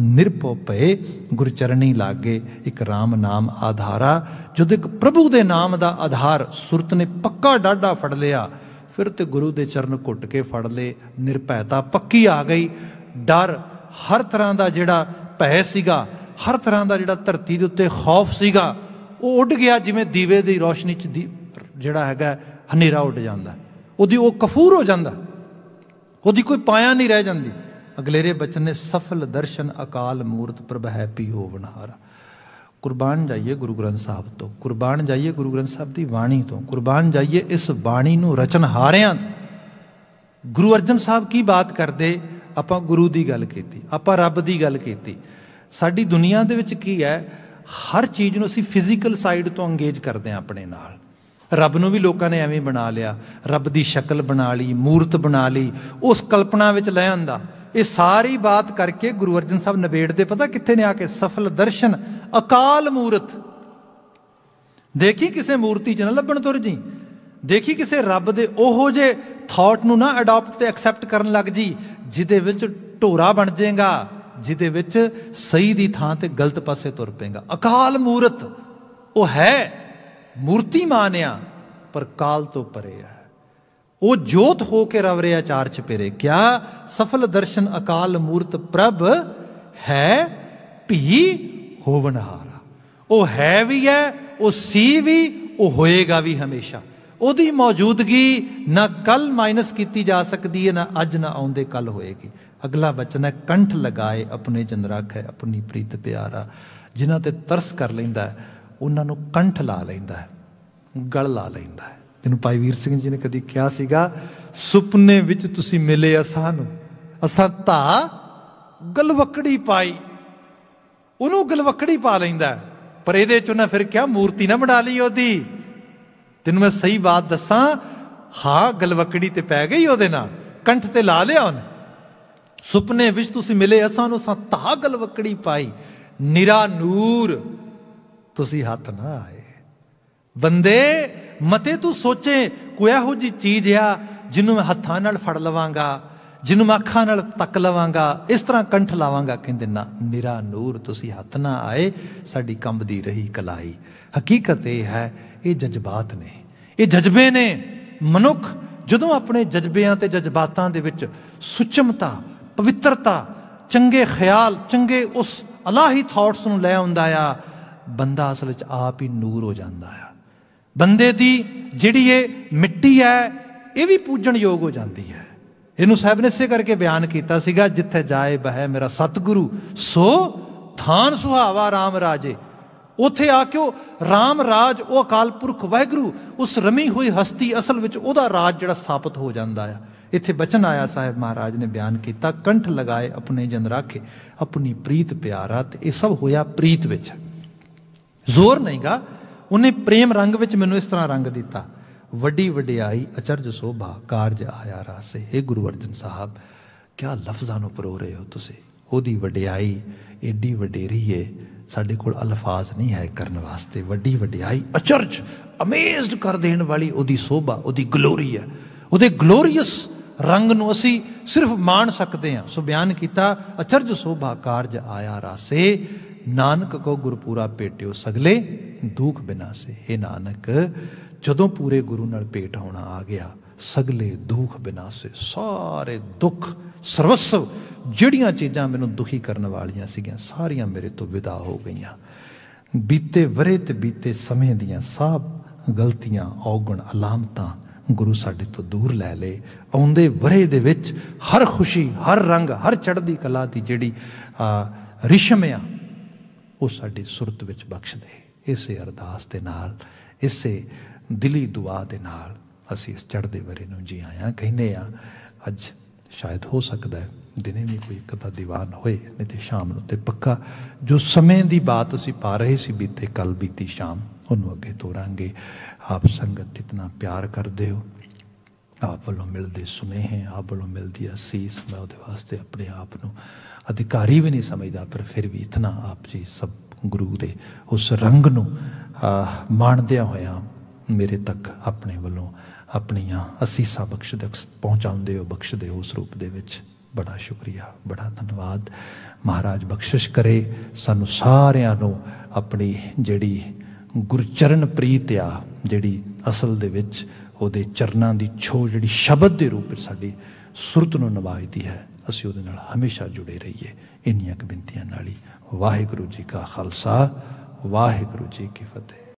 ਨਿਰਪੋ ਪਏ ਗੁਰਚਰਣੀ ਲਾਗੇ ਇੱਕ RAM ਨਾਮ ਆਧਾਰਾ ਜਦ ਇੱਕ ਪ੍ਰਭੂ ਦੇ ਨਾਮ ਦਾ ਆਧਾਰ ਸੁਰਤ ਨੇ ਪੱਕਾ ਡਾਢਾ ਫੜ ਲਿਆ ਫਿਰ ਤੇ ਗੁਰੂ ਦੇ ਚਰਨ ਘੁੱਟ ਕੇ ਫੜ ਲੇ ਨਿਰਭੈਤਾ ਪੱਕੀ ਆ ਗਈ ਡਰ ਹਰ ਤਰ੍ਹਾਂ ਦਾ ਜਿਹੜਾ ਭੈ ਸੀਗਾ ਹਰ ਤਰ੍ਹਾਂ ਦਾ ਜਿਹੜਾ ਧਰਤੀ ਦੇ ਉੱਤੇ ਖੌਫ ਸੀਗਾ ਉਹ ਉੱਡ ਗਿਆ ਜਿਵੇਂ ਦੀਵੇ ਦੀ ਰੋਸ਼ਨੀ 'ਚ ਜਿਹੜਾ ਹੈਗਾ ਹਨੇਰਾ ਉੱਡ ਜਾਂਦਾ ਉਹਦੀ ਉਹ ਕਫੂਰ ਹੋ ਜਾਂਦਾ ਉਹਦੀ ਕੋਈ ਪਾਇਆ ਨਹੀਂ ਰਹਿ ਜਾਂਦੀ ਅਗਲੇਰੇ ਬਚਨ ਨੇ ਸਫਲ ਦਰਸ਼ਨ ਅਕਾਲ ਮੂਰਤ ਪ੍ਰਭ ਹੈ ਪੀਓ ਬਨਹਾਰ ਕੁਰਬਾਨ ਜਾਈਏ ਗੁਰੂ ਗ੍ਰੰਥ ਸਾਹਿਬ ਤੋਂ ਕੁਰਬਾਨ ਜਾਈਏ ਗੁਰੂ ਗ੍ਰੰਥ ਸਾਹਿਬ ਦੀ ਬਾਣੀ ਤੋਂ ਕੁਰਬਾਨ ਜਾਈਏ ਇਸ ਬਾਣੀ ਨੂੰ ਰਚਨਹਾਰਿਆਂ ਤੋਂ ਗੁਰੂ ਅਰਜਨ ਸਾਹਿਬ ਕੀ ਬਾਤ ਕਰਦੇ ਆਪਾਂ ਗੁਰੂ ਦੀ ਗੱਲ ਕੀਤੀ ਆਪਾਂ ਰੱਬ ਦੀ ਗੱਲ ਕੀਤੀ ਸਾਡੀ ਦੁਨੀਆ ਦੇ ਵਿੱਚ ਕੀ ਹੈ ਹਰ ਚੀਜ਼ ਨੂੰ ਅਸੀਂ ਫਿਜ਼ੀਕਲ ਸਾਈਡ ਤੋਂ ਅੰਗੇਜ ਕਰਦੇ ਆ ਆਪਣੇ ਨਾਲ ਰੱਬ ਨੂੰ ਵੀ ਲੋਕਾਂ ਨੇ ਐਵੇਂ ਬਣਾ ਲਿਆ ਰੱਬ ਦੀ ਸ਼ਕਲ ਬਣਾ ਲਈ ਮੂਰਤ ਬਣਾ ਲਈ ਉਸ ਕਲਪਨਾ ਵਿੱਚ ਲੈ ਆਂਦਾ ਇਹ ਸਾਰੀ ਬਾਤ ਕਰਕੇ ਗੁਰੂ ਅਰਜਨ ਸਾਹਿਬ ਨਵੇੜ ਦੇ ਪਤਾ ਕਿੱਥੇ ਨੇ ਆ ਕੇ ਸਫਲ ਦਰਸ਼ਨ ਅਕਾਲ ਮੂਰਤ ਦੇਖੀ ਕਿਸੇ ਮੂਰਤੀ 'ਚ ਨਾ ਲੱਭਣ ਤੁਰ ਜੀ ਦੇਖੀ ਕਿਸੇ ਰੱਬ ਦੇ ਉਹੋ ਜੇ ਥਾਟ ਨੂੰ ਨਾ ਅਡਾਪਟ ਤੇ ਐਕਸੈਪਟ ਕਰਨ ਲੱਗ ਜੀ ਜਿਹਦੇ ਵਿੱਚ ਢੋਰਾ ਬਣ ਜਾਏਗਾ ਜਿਹਦੇ ਵਿੱਚ ਸਹੀ ਦੀ ਥਾਂ ਤੇ ਗਲਤ ਪਾਸੇ ਤੁਰ ਪੇਗਾ ਅਕਾਲ ਮੂਰਤ ਉਹ ਹੈ ਮੂਰਤੀ ਮਾਨਿਆ ਪਰ ਕਾਲ ਤੋਂ ਪਰੇ ਹੈ ਉਹ ਜੋਤ ਹੋ ਕੇ ਰਵ ਰਿਆ ਚਾਰ ਚਪੇਰੇ ਕਿਆ ਸਫਲ ਦਰਸ਼ਨ ਅਕਾਲ ਮੂਰਤ ਪ੍ਰਭ ਹੈ ਭੀ ਹੋਵਨਹਾਰਾ ਉਹ ਹੈ ਵੀ ਹੈ ਉਹ ਸੀ ਵੀ ਉਹ ਹੋਏਗਾ ਵੀ ਹਮੇਸ਼ਾ ਉਹਦੀ ਮੌਜੂਦਗੀ ਨਾ ਕੱਲ ਮਾਈਨਸ ਕੀਤੀ ਜਾ ਸਕਦੀ ਹੈ ਨਾ ਅੱਜ ਨਾ ਆਉਂਦੇ ਕੱਲ ਹੋਏਗੀ ਅਗਲਾ ਬਚਨ ਹੈ ਕੰਠ ਲਗਾਏ ਆਪਣੇ ਜਨ ਰੱਖੇ ਆਪਣੀ ਪ੍ਰੀਤ ਪਿਆਰਾ ਜਿਨ੍ਹਾਂ ਤੇ ਤਰਸ ਕਰ ਲੈਂਦਾ ਹੈ ਉਹਨਾਂ ਨੂੰ ਕੰਠ ਲਾ ਲੈਂਦਾ ਹੈ ਗਲ ਲਾ ਲੈਂਦਾ ਹੈ ਜਿਹਨੂੰ ਪਾਈ ਵੀਰ ਸਿੰਘ ਜੀ ਨੇ ਕਦੀ ਕਿਹਾ ਸੀਗਾ ਸੁਪਨੇ ਵਿੱਚ ਤੁਸੀਂ ਮਿਲੇ ਅਸਾਂ ਨੂੰ ਅਸਾਂ ਤਾਂ ਗਲਵਕੜੀ ਪਾਈ ਉਹਨੂੰ ਗਲਵਕੜੀ ਪਾ ਲੈਂਦਾ ਪਰ ਇਹਦੇ ਚ ਉਹਨਾਂ ਫਿਰ ਕਿਹਾ ਮੂਰਤੀ ਨਾ ਬਣਾ ਲਈ ਉਹਦੀ ਤੈਨੂੰ ਮੈਂ ਸਹੀ ਬਾਤ ਦੱਸਾਂ ਹਾਂ ਗਲਵਕੜੀ ਤੇ ਪੈ ਗਈ ਉਹਦੇ ਨਾਲ ਕੰਠ ਤੇ ਲਾ ਲਿਆ ਉਹਨੇ ਸੁਪਨੇ ਵਿੱਚ ਤੁਸੀਂ ਮਿਲੇ ਅਸਾਂ ਨੂੰ ਸਾਂ ਤਾ ਗਲਵਕੜੀ ਪਾਈ ਨਿਰਾ ਨੂਰ ਤੁਸੀਂ ਹੱਥ ਨਾ ਆਏ ਬੰਦੇ ਮਤੇ ਤੂੰ ਸੋਚੇ ਕੋਈ ਇਹੋ ਜੀ ਚੀਜ਼ ਆ ਜਿਹਨੂੰ ਮੈਂ ਹੱਥਾਂ ਨਾਲ ਫੜ ਲਵਾਂਗਾ ਜਿਹਨੂੰ ਮੈਂ ਅੱਖਾਂ ਨਾਲ ਤੱਕ ਲਵਾਂਗਾ ਇਸ ਤਰ੍ਹਾਂ ਕੰਠ ਲਾਵਾਂਗਾ ਕਹਿੰਦੇ ਨਾ ਨਿਰਾ ਨੂਰ ਤੁਸੀਂ ਹੱਥ ਨਾ ਆਏ ਸਾਡੀ ਕੰਬਦੀ ਰਹੀ ਕਲਾਈ ਹਕੀਕਤ ਇਹ ਹੈ ਇਹ ਜਜ਼ਬਾਤ ਨੇ ਇਹ ਜਜ਼ਬੇ ਨੇ ਮਨੁੱਖ ਜਦੋਂ ਆਪਣੇ ਜਜ਼ਬਿਆਂ ਤੇ ਜਜ਼ਬਾਤਾਂ ਦੇ ਵਿੱਚ ਸੁਚਮਤਾ ਪਵਿੱਤਰਤਾ ਚੰਗੇ ਖਿਆਲ ਚੰਗੇ ਉਸ ਅਲਾਹੀ ਥਾਟਸ ਨੂੰ ਲੈ ਆਉਂਦਾ ਆ ਬੰਦਾ ਅਸਲ ਵਿੱਚ ਆਪ ਹੀ ਨੂਰ ਹੋ ਜਾਂਦਾ ਆ ਬੰਦੇ ਦੀ ਜਿਹੜੀ ਇਹ ਮਿੱਟੀ ਹੈ ਇਹ ਵੀ ਪੂਜਣ ਯੋਗ ਹੋ ਜਾਂਦੀ ਹੈ ਇਹਨੂੰ ਸਾਹਿਬ ਨੇ ਇਸੇ ਕਰਕੇ ਬਿਆਨ ਕੀਤਾ ਸੀਗਾ ਜਿੱਥੇ ਜਾਏ ਬਹਿ ਮੇਰਾ ਸਤਿਗੁਰੂ ਸੋ ਥਾਨ ਸੁਹਾਵਾ RAM ਰਾਜੇ ਉੱਥੇ ਆ ਕੇ ਉਹ RAM ਰਾਜ ਉਹ ਅਕਾਲ ਪੁਰਖ ਵਾਹਿਗੁਰੂ ਉਸ ਰਮੀ ਹੋਈ ਹਸਤੀ ਅਸਲ ਵਿੱਚ ਉਹਦਾ ਰਾਜ ਜਿਹੜਾ ਸਥਾਪਿਤ ਹੋ ਜਾਂਦਾ ਆ ਇੱਥੇ ਬਚਨ ਆਇਆ ਸਾਹਿਬ ਮਹਾਰਾਜ ਨੇ ਬਿਆਨ ਕੀਤਾ ਕੰਠ ਲਗਾਏ ਆਪਣੇ ਜਨ ਰਾਖੇ ਆਪਣੀ ਪ੍ਰੀਤ ਪਿਆਰਾ ਤੇ ਇਹ ਸਭ ਹੋਇਆ ਪ੍ਰੀਤ ਵਿੱਚ ਜ਼ੋਰ ਨਹੀਂਗਾ ਉਹਨੇ ਪ੍ਰੇਮ ਰੰਗ ਵਿੱਚ ਮੈਨੂੰ ਇਸ ਤਰ੍ਹਾਂ ਰੰਗ ਦਿੱਤਾ ਵੱਡੀ ਵਡਿਆਈ ਅਚਰਜ ਸੋਭਾ ਕਾਰਜ ਆਇਆ ਰਾਸੇ ਏ ਗੁਰੂ ਅਰਜਨ ਸਾਹਿਬ ਕਿਆ ਲਫ਼ਜ਼ਾਂ ਨੂੰ ਪਰੋ ਰਹੇ ਹੋ ਤੁਸੀਂ ਉਹਦੀ ਵਡਿਆਈ ਏਡੀ ਵਡੇਰੀ ਏ ਸਾਡੇ ਕੋਲ ਅਲਫਾਜ਼ ਨਹੀਂ ਹੈ ਕਰਨ ਵਾਸਤੇ ਵੱਡੀ ਵਡਿਆਈ ਅਚਰਜ ਅਮੇਜ਼ਡ ਕਰ ਦੇਣ ਵਾਲੀ ਉਹਦੀ ਸੋਭਾ ਉਹਦੀ ਗਲੋਰੀ ਹੈ ਉਹਦੇ ਗਲੋਰੀਅਸ ਰੰਗ ਨੂੰ ਅਸੀਂ ਸਿਰਫ ਮਾਣ ਸਕਦੇ ਹਾਂ ਸੋ ਬਿਆਨ ਕੀਤਾ ਅਚਰਜ ਸੋਭਾ ਕਾਰਜ ਆਇਆ ਰਾਸੇ ਨਾਨਕ ਕੋ ਗੁਰਪੂਰਾ ਪੇਟਿਓ ਸਗਲੇ ਦੁੱਖ ਬਿਨਾਸੇ ਹੈ ਨਾਨਕ ਜਦੋਂ ਪੂਰੇ ਗੁਰੂ ਨਾਲ ਪੇਟ ਆਉਣਾ ਆ ਗਿਆ ਸਗਲੇ ਦੁੱਖ ਬਿਨਾਸੇ ਸਾਰੇ ਦੁੱਖ ਸਰਵਸਵ ਜਿਹੜੀਆਂ ਚੀਜ਼ਾਂ ਮੈਨੂੰ ਦੁਖੀ ਕਰਨ ਵਾਲੀਆਂ ਸੀਗੀਆਂ ਸਾਰੀਆਂ ਮੇਰੇ ਤੋਂ ਵਿਦਾ ਹੋ ਗਈਆਂ ਬੀਤੇ ਵਰੇ ਤੇ ਬੀਤੇ ਸਮੇਂ ਦੀਆਂ ਸਭ ਗਲਤੀਆਂ ਔਗਣ ਅਲਾਮਤਾਂ ਗੁਰੂ ਸਾਡੇ ਤੋਂ ਦੂਰ ਲੈ ਲੇ ਆਉਂਦੇ ਵਰੇ ਦੇ ਵਿੱਚ ਹਰ ਖੁਸ਼ੀ ਹਰ ਰੰਗ ਹਰ ਚੜ੍ਹਦੀ ਕਲਾ ਦੀ ਜਿਹੜੀ ਰਿਸ਼ਮ ਆ ਉਹ ਸਾਡੀ ਸੁਰਤ ਵਿੱਚ ਬਖਸ਼ ਦੇ ਇਸੇ ਅਰਦਾਸ ਦੇ ਨਾਲ ਇਸੇ ਦਿਲੀ ਦੁਆ ਦੇ ਨਾਲ ਅਸੀਂ ਇਸ ਚੜ੍ਹਦੇ ਵਰੇ ਨੂੰ ਜੀ ਆਇਆ ਕਹਿੰਦੇ ਆ ਅੱਜ ਸ਼ਾਇਦ ਹੋ ਸਕਦਾ ਹੈ ਦਿਨੇ ਵੀ ਕੋਈ ਇੱਕ ਦੀਵਾਨ ਹੋਏ ਨਹੀਂ ਤੇ ਸ਼ਾਮ ਨੂੰ ਤੇ ਪੱਕਾ ਜੋ ਸਮੇਂ ਦੀ ਬਾਤ ਅਸੀਂ ਪਾ ਰਹੇ ਸੀ ਬੀਤੇ ਕੱਲ ਬੀਤੀ ਸ਼ਾਮ ਉਹਨੂੰ ਅੱਗੇ ਤੋਰਾਂਗੇ ਆਪ ਸੰਗਤ ਇਤਨਾ ਪਿਆਰ ਕਰਦੇ ਹੋ ਆਪ ਵੱਲੋਂ ਮਿਲਦੇ ਸੁਨੇਹੇ ਆਪ ਵੱਲੋਂ ਮਿਲਦੀ ਅਸੀਸ ਮੈਂ ਉਹਦੇ ਵਾਸਤੇ ਆਪਣੇ ਆਪ ਨੂੰ ਅਧਿਕਾਰੀ ਵੀ ਨਹੀਂ ਸਮਝਦਾ ਪਰ ਫਿਰ ਵੀ ਇਤਨਾ ਆਪ ਜੀ ਸਭ ਗੁਰੂ ਦੇ ਉਸ ਰੰਗ ਨੂੰ ਮਾਣਦਿਆਂ ਹੋਇਆ ਮੇਰੇ ਤੱਕ ਆਪਣੇ ਵੱਲੋਂ ਆਪਣੀਆਂ ਅਸੀਂ ਬਖਸ਼ ਦੇ ਪਹੁੰਚਾਉਂਦੇ ਹੋ ਬਖਸ਼ਦੇ ਹੋ ਉਸ ਰੂਪ ਦੇ ਵਿੱਚ ਬੜਾ ਸ਼ੁਕਰੀਆ ਬੜਾ ਧੰਨਵਾਦ ਮਹਾਰਾਜ ਬਖਸ਼ਿਸ਼ ਕਰੇ ਸਾਨੂੰ ਸਾਰਿਆਂ ਨੂੰ ਆਪਣੀ ਜਿਹੜੀ ਗੁਰਚਰਨ ਪ੍ਰੀਤ ਆ ਜਿਹੜੀ ਅਸਲ ਦੇ ਵਿੱਚ ਉਹਦੇ ਚਰਨਾਂ ਦੀ ਛੋ ਜਿਹੜੀ ਸ਼ਬਦ ਦੇ ਰੂਪ ਵਿੱਚ ਸਾਡੀ ਸੁਰਤ ਨੂੰ ਨਵਾਜਦੀ ਹੈ ਅਸੀਂ ਉਹਦੇ ਨਾਲ ਹਮੇਸ਼ਾ ਜੁੜੇ ਰਹੀਏ ਇੰਨੀਆਂ ਕਬਿੰਤੀਆਂ ਨਾਲ ਹੀ ਵਾਹਿਗੁਰੂ ਜੀ ਕਾ ਖਾਲਸਾ ਵਾਹਿਗੁਰੂ ਜੀ ਕੀ ਫਤਿਹ